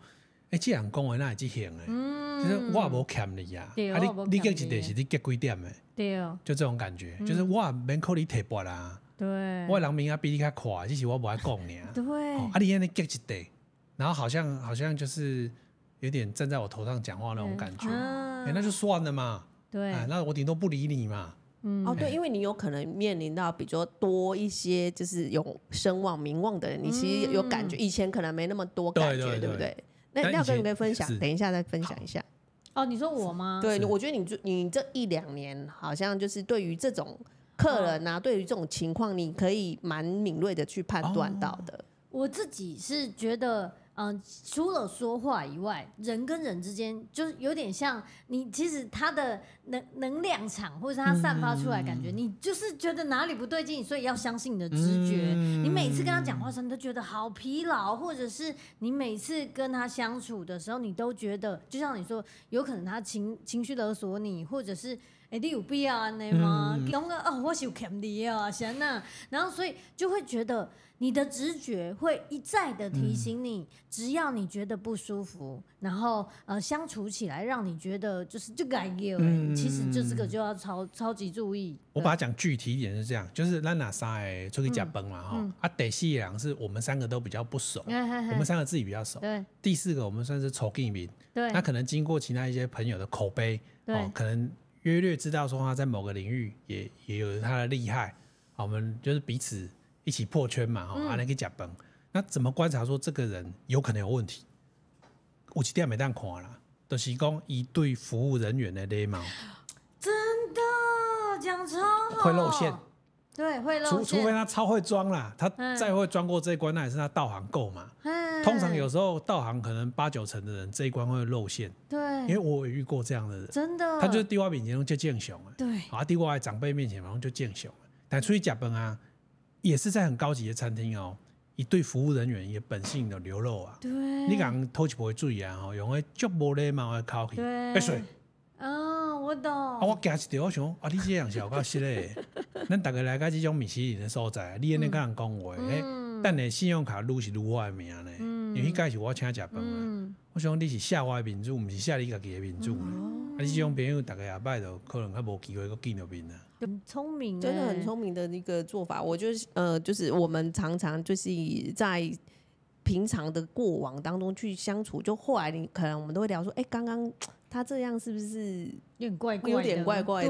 哎，这样讲话那也即行咧，就是我无欠你呀，啊你你结一得是你结几点的？对，就这种感觉，就是我免靠你提拔啦，对，我人民啊比你较快，只是我无爱讲你对，啊你安尼结一得？然后好像好像就是有点站在我头上讲话那种感觉，哎，那就算了嘛，对，那我顶多不理你嘛，嗯，哦对，因为你有可能面临到比较多一些就是有声望名望的人，你其实有感觉，以前可能没那么多感觉，对不对？那要跟谁分享？等一下再分享一下。哦，你说我吗？对，我觉得你你这一两年，好像就是对于这种客人啊，对于这种情况，你可以蛮敏锐的去判断到的。我自己是觉得。嗯，除了说话以外，人跟人之间就是有点像你，其实他的能能量场，或者他散发出来感觉，你就是觉得哪里不对劲，所以要相信你的直觉。你每次跟他讲话时，你都觉得好疲劳，或者是你每次跟他相处的时候，你都觉得，就像你说，有可能他情情绪勒索你，或者是。哎，你有必要安尼吗？讲个哦，我是有欠你啊，是呐。然后，所以就会觉得你的直觉会一再的提醒你，只要你觉得不舒服，然后呃相处起来让你觉得就是就改个哎，其实就这个就要超超级注意。我把它讲具体一点是这样，就是拉娜莎哎，出去贾崩嘛哈，阿德西昂是我们三个都比较不熟，我们三个自己比较熟。对，第四个我们算是熟 g a 名。对，那可能经过其他一些朋友的口碑，哦，可能。约略知道说他在某个领域也也有他的厉害，好，我们就是彼此一起破圈嘛，吼，阿能去蒋崩。那怎么观察说这个人有可能有问题？五七点没当看了，都是讲一对服务人员的内貌，真的讲超好。会露馅。对，会咯。除除非他超会装啦，他再会装过这一关，那也是他道行够嘛。通常有时候道行可能八九成的人，这一关会露馅。对，因为我也遇过这样的人，真的。他就是地瓜面前就见熊了。对。啊，地瓜在长辈面前然后就见熊，了。但出去假崩啊，也是在很高级的餐厅哦，一对服务人员也本性的流露啊。对。你讲偷起不会注意啊，吼，用个脚波礼貌的靠起。对。我懂，啊，我惊一条我想，啊，你这样小搞事嘞，咱逐个来个这种米其林的所在，你安尼跟人讲话嘞，但你信用卡录是录我的名嘞，因为迄个是我请食饭，我想你是下我的民众，毋是下你家己的民众，啊，你这种朋友大概下摆都可能还无机会个见到面啊。很聪明，真的很聪明的一个做法，我就是呃，就是我们常常就是在。平常的过往当中去相处，就后来你可能我们都会聊说，哎，刚刚 他这样是不是有点怪怪的？有点怪怪的，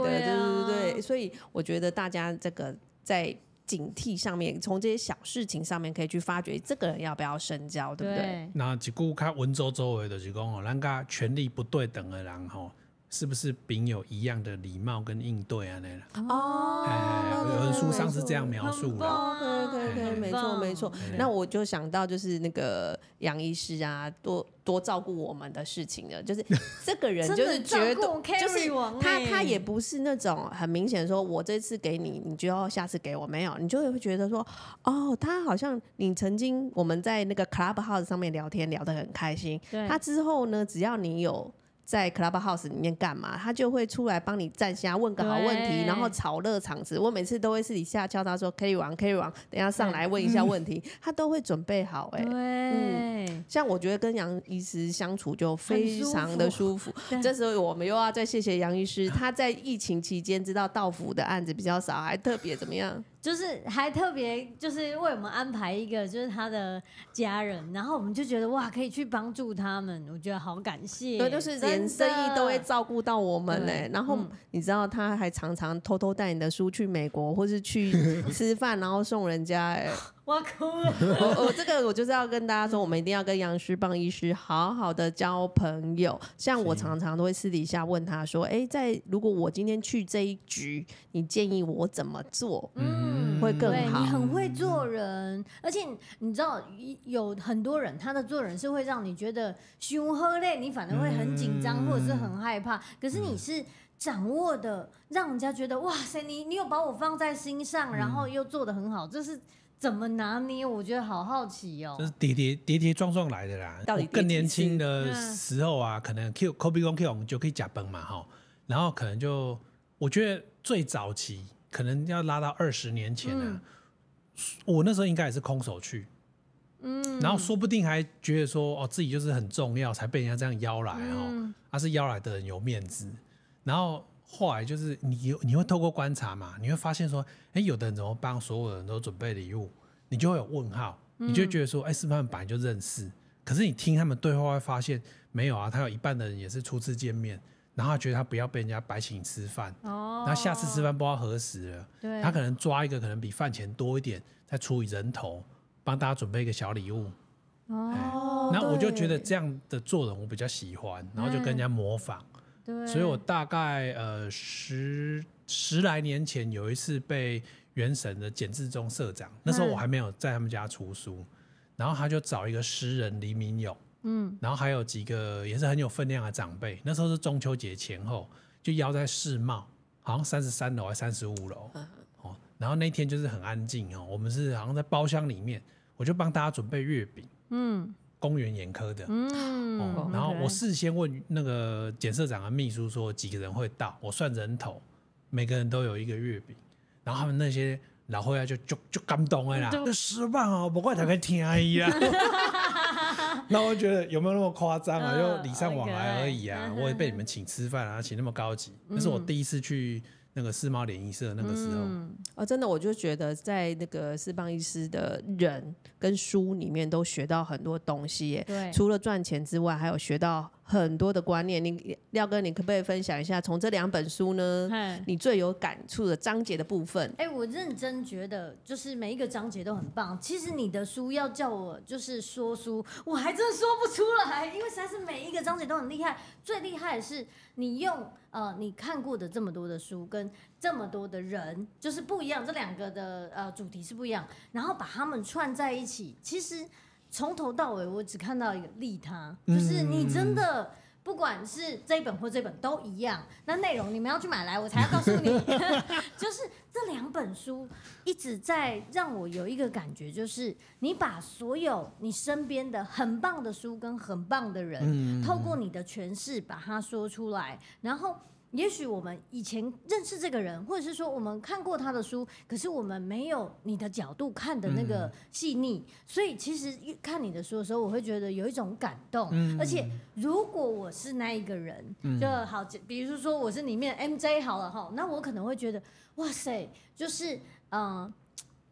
对、对。所以我觉得大家这个在警惕上面，从这些小事情上面可以去发掘这个人要不要深交，对不对？那一句看文州周围就是讲哦，人家权力不对等的人吼。是不是丙有一样的礼貌跟应对啊？那个哦，书上是这样描述的。对对对没错没错。那我就想到就是那个杨医师啊，多多照顾我们的事情了。就是 这个人就是绝对就是他他也不是那种很明显说，我这次给你，你就要下次给我，没有，你就会觉得说，哦，他好像你曾经我们在那个 Club House 上面聊天聊得很开心，他之后呢，只要你有。在 Club House 里面干嘛？他就会出来帮你站下，问个好问题，然后炒热场子。我每次都会私底下敲他说 Kerry w Kerry 等下上来问一下问题，他都会准备好。哎，对，嗯，像我觉得跟杨医师相处就非常的舒服。这时候我们又要再谢谢杨医师，他在疫情期间知道道府的案子比较少，还特别怎么样？就是还特别就是为我们安排一个就是他的家人，然后我们就觉得哇可以去帮助他们，我觉得好感谢，对，就是连生意都会照顾到我们嘞。然后你知道他还常常偷偷带你的书去美国，或是去吃饭，然后送人家哎。我 我这个我就是要跟大家说，我们一定要跟杨师棒医师好好的交朋友。像我常常都会私底下问他说：“哎，在如果我今天去这一局，你建议我怎么做？嗯，会更好。”你很会做人，而且你知道有很多人他的做人是会让你觉得凶喝累，你反而会很紧张或者是很害怕。可是你是掌握的，让人家觉得哇塞，你你有把我放在心上，然后又做的很好，这是。怎么拿捏？我觉得好好奇哦，就是跌跌跌跌撞撞来的啦。到底更年轻的时候啊，可能 Q Kobe 光 Q 我们就可以假崩嘛哈，然后可能就我觉得最早期可能要拉到二十年前了，我那时候应该也是空手去，嗯，然后说不定还觉得说哦自己就是很重要才被人家这样邀来哦，他是邀来的人有面子，然后。后来就是你，你会透过观察嘛，你会发现说，哎，有的人怎么帮所有人都准备礼物，你就会有问号，你就觉得说，哎，是不是本来就认识？可是你听他们对话会发现，没有啊，他有一半的人也是初次见面，然后觉得他不要被人家白请吃饭哦，那下次吃饭不知道何时了，对，他可能抓一个可能比饭钱多一点，再出以人头，帮大家准备一个小礼物哦，那我就觉得这样的做人我比较喜欢，然后就跟人家模仿。所以我大概呃十十来年前有一次被元神的简志忠社长，那时候我还没有在他们家出书，然后他就找一个诗人李明勇，嗯，然后还有几个也是很有分量的长辈，那时候是中秋节前后，就邀在世贸，好像三十三楼还三十五楼，哦，然后那天就是很安静哦，我们是好像在包厢里面，我就帮大家准备月饼，嗯。公园眼科的，嗯，然后我事先问那个检社长的秘书说几个人会到，我算人头，每个人都有一个月饼，然后他们那些老会员就就就感动哎啦，失望啊，不怪他们听阿姨啊，那 我觉得有没有那么夸张啊？就礼尚往来而已啊，我也被你们请吃饭啊，请那么高级，那是我第一次去。那个四贸联谊社那个时候啊，真的，我就觉得在那个世邦医师的人跟书里面都学到很多东西。对，除了赚钱之外，还有学到。很多的观念，你廖哥，你可不可以分享一下，从这两本书呢，你最有感触的章节的部分？哎，我认真觉得，就是每一个章节都很棒。其实你的书要叫我就是说书，我还真说不出来，因为实在是每一个章节都很厉害。最厉害的是你用呃你看过的这么多的书跟这么多的人，就是不一样。这两个的呃主题是不一样，然后把它们串在一起，其实。从头到尾，我只看到一个利他，就是你真的，不管是这一本或这本都一样。那内容你们要去买来，我才要告诉你，就是这两本书一直在让我有一个感觉，就是你把所有你身边的很棒的书跟很棒的人，透过你的诠释把它说出来，然后。也许我们以前认识这个人，或者是说我们看过他的书，可是我们没有你的角度看的那个细腻，所以其实看你的书的时候，我会觉得有一种感动。而且如果我是那一个人，就好，比如说我是里面 MJ 好了哈，那我可能会觉得哇塞，就是嗯，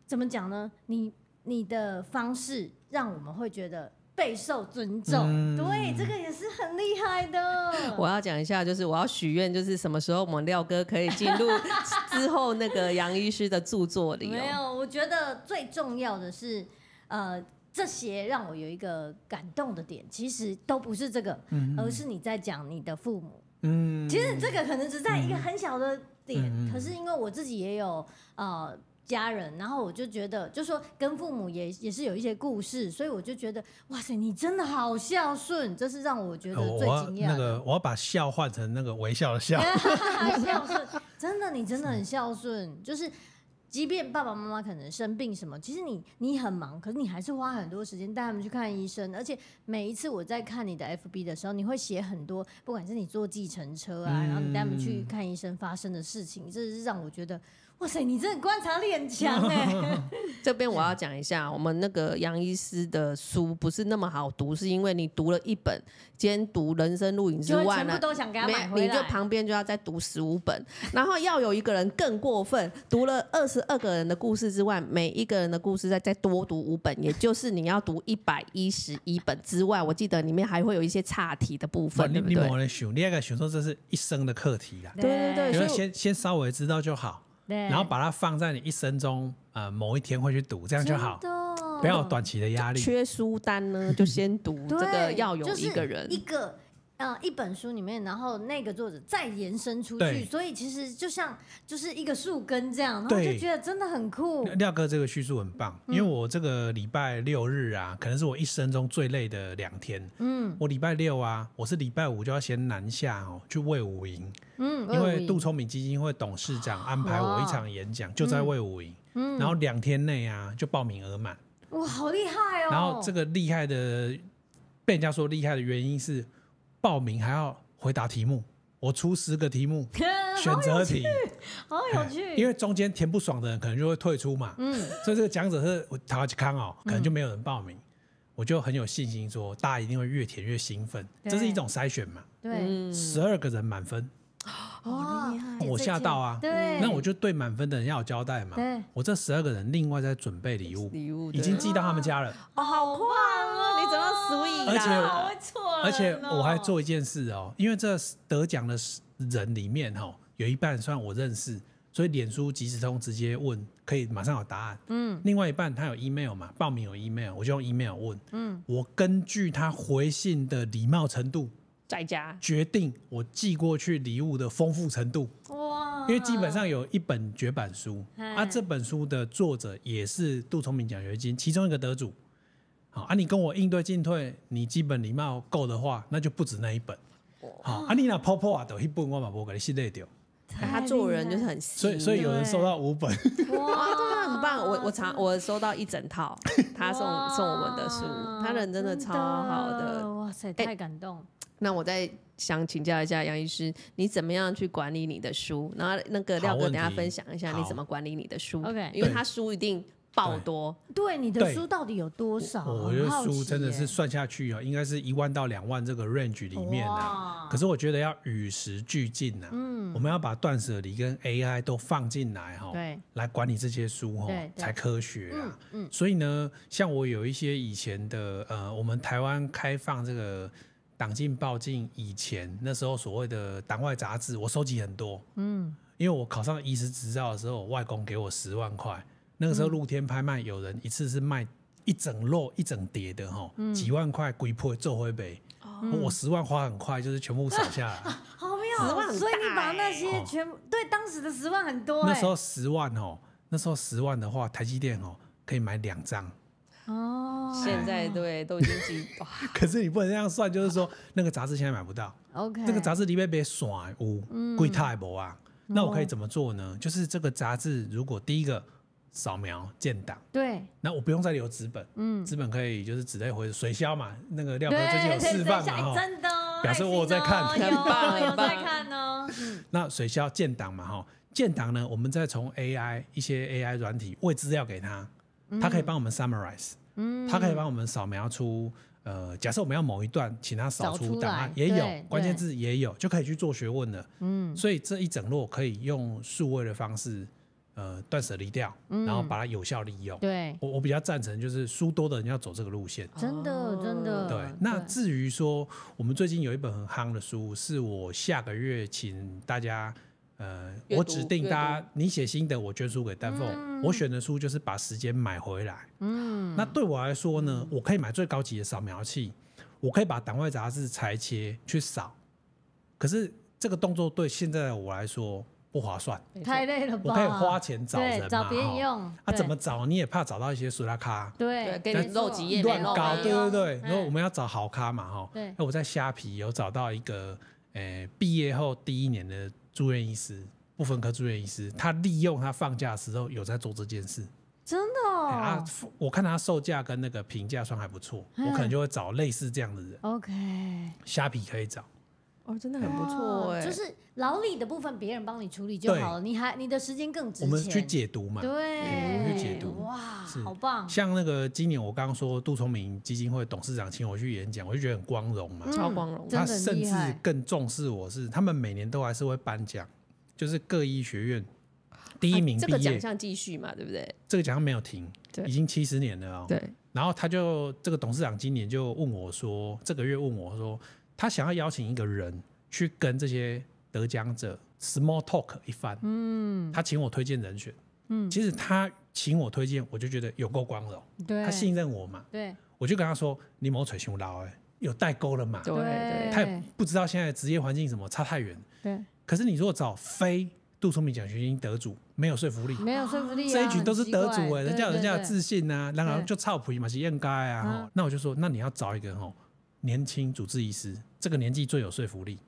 怎么讲呢？你你的方式让我们会觉得。备受尊重，对这个也是很厉害的。我要讲一下，就是我要许愿，就是什么时候我们廖哥可以进入之后那个杨医师的著作里。没有，我觉得最重要的是，呃，这些让我有一个感动的点，其实都不是这个，而是你在讲你的父母。嗯，其实这个可能只在一个很小的点，可是因为我自己也有呃。家人，然后我就觉得，就说跟父母也也是有一些故事，所以我就觉得，哇塞，你真的好孝顺，这是让我觉得最惊讶。那个我要把孝换成那个微笑的笑。孝 顺，真的，你真的很孝顺。就是，即便爸爸妈妈可能生病什么，其实你你很忙，可是你还是花很多时间带他们去看医生。而且每一次我在看你的 FB 的时候，你会写很多，不管是你坐计程车啊，然后你带他们去看医生发生的事情，这是让我觉得。哇塞，你这观察力很强哎！这边我要讲一下，我们那个杨医师的书不是那么好读，是因为你读了一本，兼读人生录影之外，呢，你就旁边就要再读十五本，然后要有一个人更过分，读了二十二个人的故事之外，每一个人的故事再再多读五本，也就是你要读一百一十一本之外，我记得里面还会有一些差题的部分，对不对？你你不人选，第二个选说这是一生的课题啦，对对对，所以先先稍微知道就好。然后把它放在你一生中，呃，某一天会去读，这样就好，不要短期的压力。缺书单呢，就先读 这个，要有一个人。嗯，一本书里面，然后那个作者再延伸出去，所以其实就像就是一个树根这样，然后就觉得真的很酷。廖哥这个叙述很棒，因为我这个礼拜六日啊，可能是我一生中最累的两天。嗯，我礼拜六啊，我是礼拜五就要先南下哦，去魏武营。嗯，因为杜聪明基金会董事长安排我一场演讲，就在魏武营。嗯，然后两天内啊，就报名额满。哇，好厉害哦！然后这个厉害的，被人家说厉害的原因是。报名还要回答题目，我出十个题目，选择题，好有趣，因为中间填不爽的人可能就会退出嘛，所以这个讲者是我台湾去哦，可能就没有人报名，我就很有信心说大家一定会越填越兴奋，这是一种筛选嘛，对，十二个人满分。哦，厉害！我吓到啊！对，那我就对满分的人要有交代嘛。对，我这十二个人另外在准备礼物，礼物已经寄到他们家了。哦，好棒啊！你做到数一啦，而且我还做一件事哦，因为这得奖的人里面哈有一半算我认识，所以脸书即时通直接问，可以马上有答案。嗯，另外一半他有 email 嘛？报名有 email，我就用 email 问。嗯，我根据他回信的礼貌程度。在家决定我寄过去礼物的丰富程度，哇！因为基本上有一本绝版书，啊，这本书的作者也是杜聪明奖学金其中一个得主，好啊，你跟我应对进退，你基本礼貌够的话，那就不止那一本，好啊，你那泡泡啊都一本我嘛，我给你列掉。他做人就是很，所以所以有人收到五本，哇，真的很棒！我我常我收到一整套他送送我们的书，他人真的超好的，哇塞，太感动。那我再想请教一下杨医师，你怎么样去管理你的书？然后那个廖哥等下分享一下你怎么管理你的书。OK，因为他书一定爆多，对你的书到底有多少？我觉得书真的是算下去啊，应该是一万到两万这个 range 里面的。可是我觉得要与时俱进啊，嗯，我们要把断舍离跟 AI 都放进来哈，对，来管理这些书哈，才科学啊。嗯，所以呢，像我有一些以前的呃，我们台湾开放这个。党禁报禁以前，那时候所谓的党外杂志，我收集很多。嗯，因为我考上医师执照的时候，外公给我十万块。那个时候露天拍卖，有人一次是卖一整摞、一整叠的哈，几万块鬼破做回本。我十万花很快，就是全部省下来。好妙，十万所以你把那些全对当时的十万很多。那时候十万哦，那时候十万的话，台积电哦可以买两张。哦，现在对都已经积，可是你不能这样算，就是说 那个杂志现在买不到，OK，那个杂志里面别删，我贵太薄啊。那我可以怎么做呢？就是这个杂志如果第一个扫描建档，对，那我不用再留纸本，嗯，纸本可以就是直接回水销嘛，那个哥最近有示范嘛哈，真的，表示我在看，很棒很棒，在看哦。那水销建档嘛哈，建档呢，我们再从 AI 一些 AI 软体喂资料给他。它可以帮我们 summarize，它可以帮我们扫描出，呃，假设我们要某一段，请它扫出答案，也有关键字也有，就可以去做学问了。嗯，所以这一整摞可以用数位的方式，呃，断舍离掉，然后把它有效利用。对，我我比较赞成，就是书多的人要走这个路线。真的，真的。对，那至于说我们最近有一本很夯的书，是我下个月请大家。呃，我指定大家你写新的，我捐书给丹凤。我选的书就是把时间买回来。嗯，那对我来说呢，我可以买最高级的扫描器，我可以把档外杂志裁切去扫。可是这个动作对现在的我来说不划算，太累了。我可以花钱找人，找别人用。啊，怎么找？你也怕找到一些塑料咖？对，给你漏几页乱搞。对对对，然后我们要找好咖嘛，哈。对。那我在虾皮有找到一个，呃，毕业后第一年的。住院医师，不分科住院医师，他利用他放假的时候有在做这件事，真的。啊，我看他售价跟那个评价算还不错，我可能就会找类似这样的人。OK，虾皮可以找。哦，真的很不错哎，就是劳力的部分，别人帮你处理就好了，你还你的时间更值钱。我们去解读嘛，对，我们去解读，哇，好棒！像那个今年我刚刚说，杜聪明基金会董事长请我去演讲，我就觉得很光荣嘛，超光荣，他甚至更重视我，是他们每年都还是会颁奖，就是各医学院第一名这个奖项继续嘛，对不对？这个奖项没有停，已经七十年了哦，对。然后他就这个董事长今年就问我说，这个月问我说。他想要邀请一个人去跟这些得奖者 small talk 一番，嗯，他请我推荐人选，嗯，其实他请我推荐，我就觉得有够光荣，对，他信任我嘛，对，我就跟他说，你莫腿胸老哎，有代沟了嘛，对对，他也不知道现在职业环境怎么，差太远，对，可是你如果找非杜聪明奖学金得主，没有说服力，没有说服力，这一群都是得主哎，人家人家自信啊，然后就差普一嘛是应该啊，那我就说，那你要找一个吼。年轻主治医师，这个年纪最有说服力。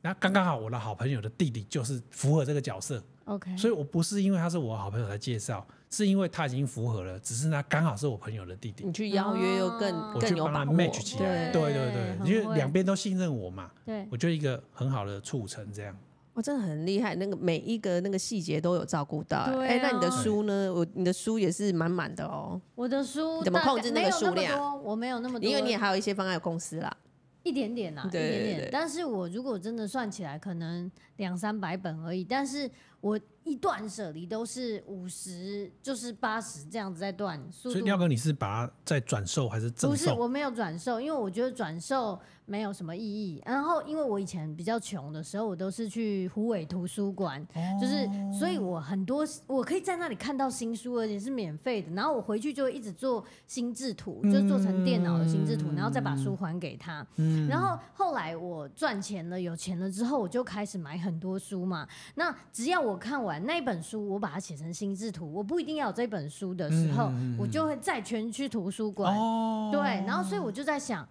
那刚刚好，我的好朋友的弟弟就是符合这个角色。OK，所以我不是因为他是我好朋友来介绍，是因为他已经符合了，只是他刚好是我朋友的弟弟。你去邀约又更更有起来，对对对，因为两边都信任我嘛。对，我就一个很好的促成这样。我真的很厉害，那个每一个那个细节都有照顾到。哎，那你的书呢？我你的书也是满满的哦。我的书怎么控制那个数量？我没有那么多，因为你也还有一些放在公司啦。一点点啦，一点点。但是我如果真的算起来，可能两三百本而已。但是我一断舍离都是五十，就是八十这样子在断所以廖哥，你是把它在转售还是赠是，我没有转售，因为我觉得转售。没有什么意义。然后，因为我以前比较穷的时候，我都是去湖尾图书馆，就是，所以我很多我可以在那里看到新书，而且是免费的。然后我回去就一直做心智图，就做成电脑的心智图，然后再把书还给他。然后后来我赚钱了，有钱了之后，我就开始买很多书嘛。那只要我看完那一本书，我把它写成心智图，我不一定要有这本书的时候，我就会再全去图书馆。对，然后所以我就在想。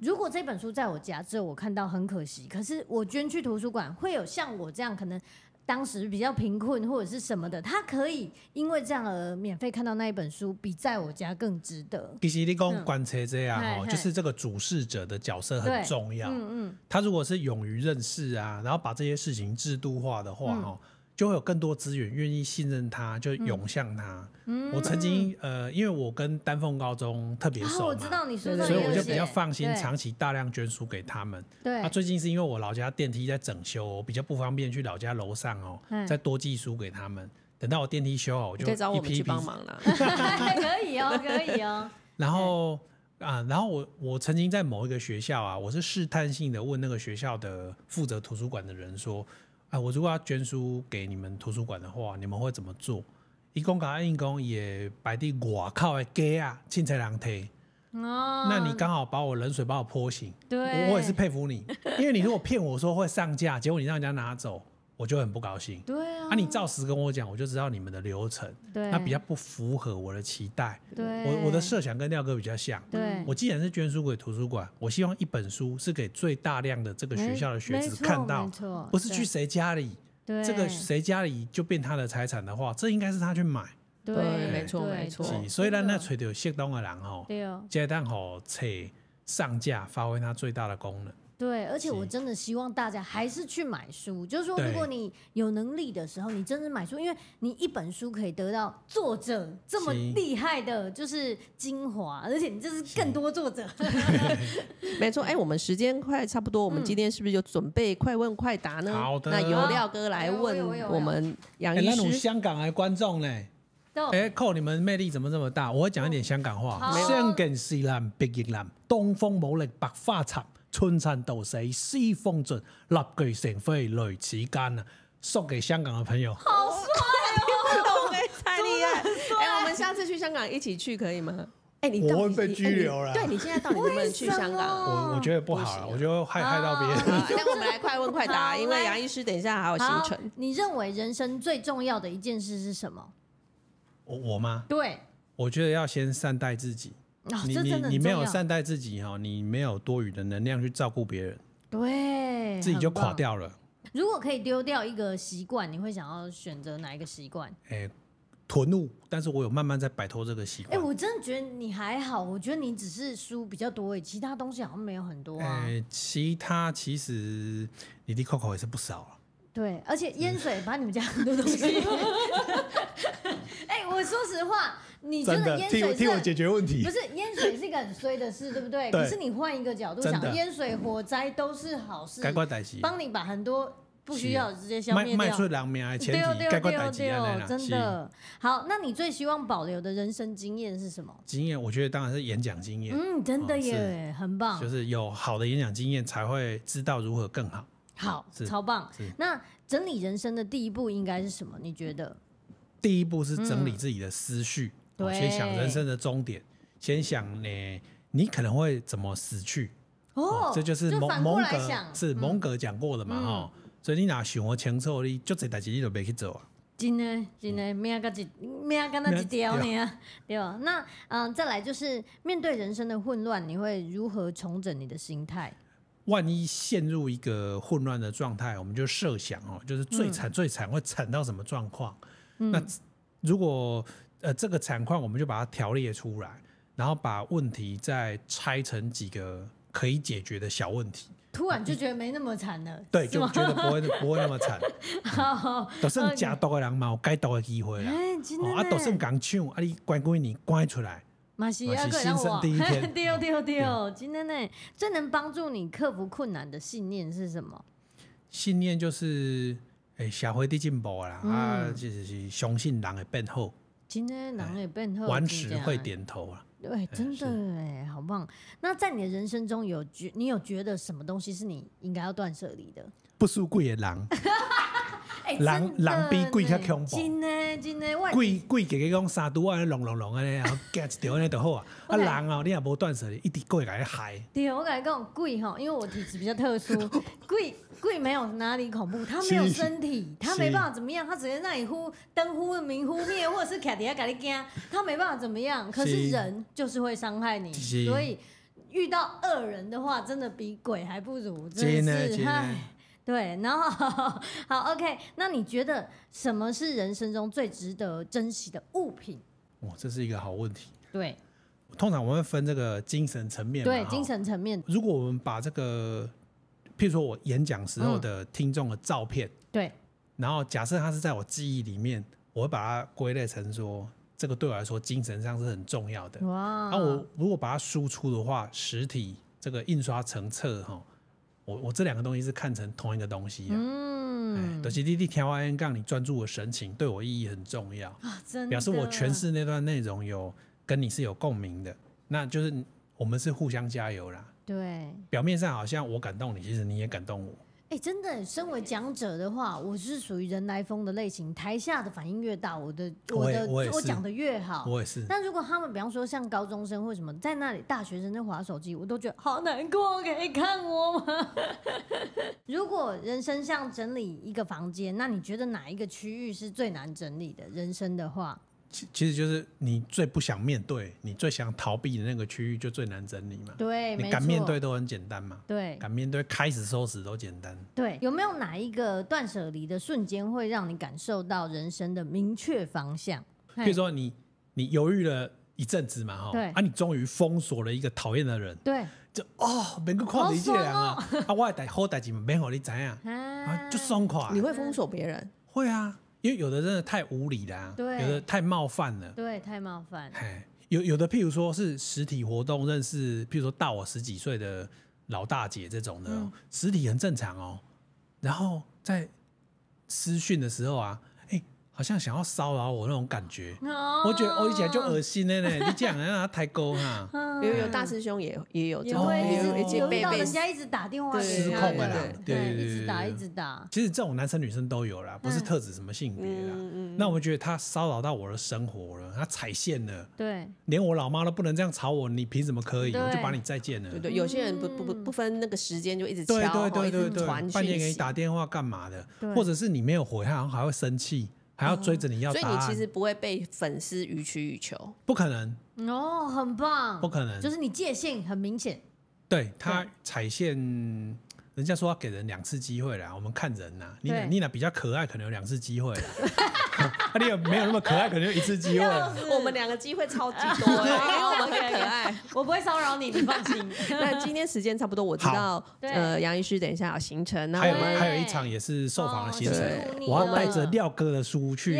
如果这本书在我家，有我看到很可惜。可是我捐去图书馆，会有像我这样可能当时比较贫困或者是什么的，他可以因为这样而免费看到那一本书，比在我家更值得。其实你刚观察这样哦，就是这个主事者的角色很重要。嗯嗯，他如果是勇于认识啊，然后把这些事情制度化的话哈。就会有更多资源愿意信任他，就涌向他。我曾经呃，因为我跟丹凤高中特别熟嘛，所以我就比较放心，长期大量捐书给他们。对，那最近是因为我老家电梯在整修，比较不方便去老家楼上哦，再多寄书给他们。等到我电梯修好，我就一批一批帮忙了。可以哦，可以哦。然后啊，然后我我曾经在某一个学校啊，我是试探性的问那个学校的负责图书馆的人说。啊，我如果要捐书给你们图书馆的话，你们会怎么做？一公讲二工也摆地外靠的架啊，青菜两台。哦，那你刚好把我冷水把我泼醒。对，我也是佩服你，因为你如果骗我说会上架，结果你让人家拿走。我就很不高兴。对啊。啊，你照实跟我讲，我就知道你们的流程。对。那比较不符合我的期待。对。我我的设想跟廖哥比较像。对。我既然是捐书给图书馆，我希望一本书是给最大量的这个学校的学子看到。不是去谁家里。对。这个谁家里就变他的财产的话，这应该是他去买。对，没错没错。所以呢，那垂得谢东的人吼，接档好且上架，发挥它最大的功能。对，而且我真的希望大家还是去买书，就是说，如果你有能力的时候，你真的买书，因为你一本书可以得到作者这么厉害的，就是精华，而且你这是更多作者。没错，哎，我们时间快差不多，我们今天是不是就准备快问快答呢？好的，那有料哥来问我们杨医师。哎，那香港来观众呢？哎，靠，你们魅力怎么这么大？我讲一点香港话，香港石林北野林，东风无力白发残。春蚕到死丝方尽，蜡炬成灰泪始干啊！送给香港的朋友。好帅哟！都没猜你啊！哎，我们下次去香港一起去可以吗？哎，你我会被拘留了。对你现在到底能不能去香港？我我觉得不好，我觉得会害害到别人。那我们来快问快答，因为杨医师等一下还有行程。你认为人生最重要的一件事是什么？我我吗？对，我觉得要先善待自己。你你你没有善待自己哈，你没有多余的能量去照顾别人，对自己就垮掉了。如果可以丢掉一个习惯，你会想要选择哪一个习惯？哎，囤物，但是我有慢慢在摆脱这个习惯。哎，我真的觉得你还好，我觉得你只是书比较多，哎，其他东西好像没有很多啊。哎，其他其实你的扣扣也是不少了。对，而且烟水把你们家很多东西。哎，我说实话。你真的淹水是解决问题，不是淹水是一个很衰的事，对不对？可是你换一个角度想，淹水火灾都是好事，盖棺代息，帮你把很多不需要直接消灭掉，盖棺代息哦，真的好。那你最希望保留的人生经验是什么？经验我觉得当然是演讲经验。嗯，真的耶，很棒，就是有好的演讲经验才会知道如何更好。好，超棒。那整理人生的第一步应该是什么？你觉得？第一步是整理自己的思绪。先想人生的终点，先想你你可能会怎么死去哦，这就是蒙蒙格是蒙格讲过的嘛哈，所以你拿想清楚，你就这代志你就别去做啊。真的真的，命啊跟一命啊跟那一条呢？对吧？那嗯，再来就是面对人生的混乱，你会如何重整你的心态？万一陷入一个混乱的状态，我们就设想哦，就是最惨最惨会惨到什么状况？那如果。呃，这个惨况我们就把它条列出来，然后把问题再拆成几个可以解决的小问题。突然就觉得没那么惨了，对，就觉得不会不会那么惨。好，都是你加多个人，嘛，冇该到的机会了。啦。啊，都是敢抢，啊，你乖乖你乖出来。马西，新生第一天。丢丢丢！今天呢，最能帮助你克服困难的信念是什么？信念就是，诶，社会的进步啦，啊，就是是相信人会变好。今天狼也变特有劲顽石会点头啊！对，真的哎，好棒。那在你的人生中，有觉你有觉得什么东西是你应该要断舍离的？不输贵的狼。人人比鬼较恐怖，真真我鬼鬼个个讲三刀啊，龙龙龙的，然后夹一条呢就好啊。啊人哦，你也无断食，一点鬼个咧害。对，我感觉讲鬼吼，因为我体质比较特殊，鬼鬼没有哪里恐怖，他没有身体，他没办法怎么样，他只能让你呼灯忽明忽灭，或者是卡 i 下给你惊，他没办法怎么样。可是人就是会伤害你，所以遇到恶人的话，真的比鬼还不如，真的是。对，然后好，OK，那你觉得什么是人生中最值得珍惜的物品？哇，这是一个好问题。对，通常我会分这个精神层面。对，精神层面。如果我们把这个，譬如说我演讲时候的听众的照片，对，然后假设他是在我记忆里面，我会把它归类成说，这个对我来说精神上是很重要的。哇，那我如果把它输出的话，实体这个印刷成册，哈。我我这两个东西是看成同一个东西，啊。嗯 d j d 调完 n 杠你专注的神情对我意义很重要啊，真表示我诠释那段内容有跟你是有共鸣的，那就是我们是互相加油啦，对，表面上好像我感动你，其实你也感动我。哎，真的，身为讲者的话，我是属于人来疯的类型。台下的反应越大，我的我的我讲的越好。我也是。但如果他们比方说像高中生或什么，在那里大学生在划手机，我都觉得好难过，可以看我吗？如果人生像整理一个房间，那你觉得哪一个区域是最难整理的人生的话？其其实就是你最不想面对、你最想逃避的那个区域，就最难整理嘛。对，你敢面对都很简单嘛。对，敢面对开始收拾都简单。对，有没有哪一个断舍离的瞬间，会让你感受到人生的明确方向？比如说，你你犹豫了一阵子嘛，哈，啊，你终于封锁了一个讨厌的人，对，就哦，每个框子一凉啊，啊，我得好代 l d 得紧，没好你怎样 啊，就松垮。你会封锁别人？会啊。因为有的真的太无理啦，有的太冒犯了，对，太冒犯。有有的，譬如说是实体活动认识，譬如说大我十几岁的老大姐这种的，实体很正常哦。然后在私讯的时候啊。好像想要骚扰我那种感觉，我觉得我一讲就恶心了呢，你这样让他抬高哈，有有大师兄也也有，一直被人家一直打电话失控了，对对对，一直打一直打。其实这种男生女生都有啦，不是特指什么性别啦。那我觉得他骚扰到我的生活了，他踩线了，对，连我老妈都不能这样吵我，你凭什么可以？我就把你再见了。对对，有些人不不不不分那个时间就一直敲，我一天传半夜给你打电话干嘛的？或者是你没有回他还会生气。还要追着你要，所以你其实不会被粉丝予取予求，不可能哦，很棒，不可能，就是你界限很明显，对，他踩线。人家说给人两次机会啦，我们看人呐，你你俩比较可爱，可能有两次机会，那你有没有那么可爱，可能有一次机会。我们两个机会超级多，因为我很可爱，我不会骚扰你，你放心。那今天时间差不多，我知道呃杨医师等一下行程，还有还有一场也是受访的行程，我要带着廖哥的书去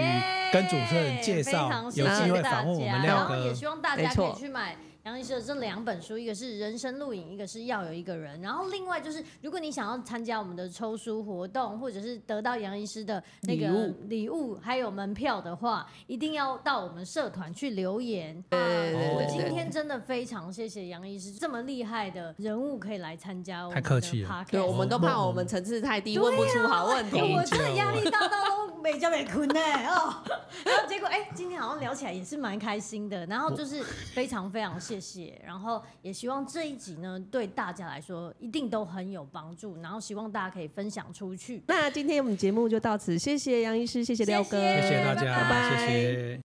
跟主持人介绍，有机会访问我们廖哥，希望大家可以去买。杨医师的这两本书，一个是《人生录影》，一个是要有一个人。然后另外就是，如果你想要参加我们的抽书活动，或者是得到杨医师的那个礼物，还有门票的话，一定要到我们社团去留言。对，我今天真的非常谢谢杨医师这么厉害的人物可以来参加我们的。太客气了，对，我们都怕我们层次太低，问不出好问题。我真的压力大到都没家没困呢。哦，然后结果哎，今天好像聊起来也是蛮开心的。然后就是非常非常谢。谢，然后也希望这一集呢，对大家来说一定都很有帮助，然后希望大家可以分享出去。那今天我们节目就到此，谢谢杨医师，谢谢廖哥，谢谢大家，拜拜。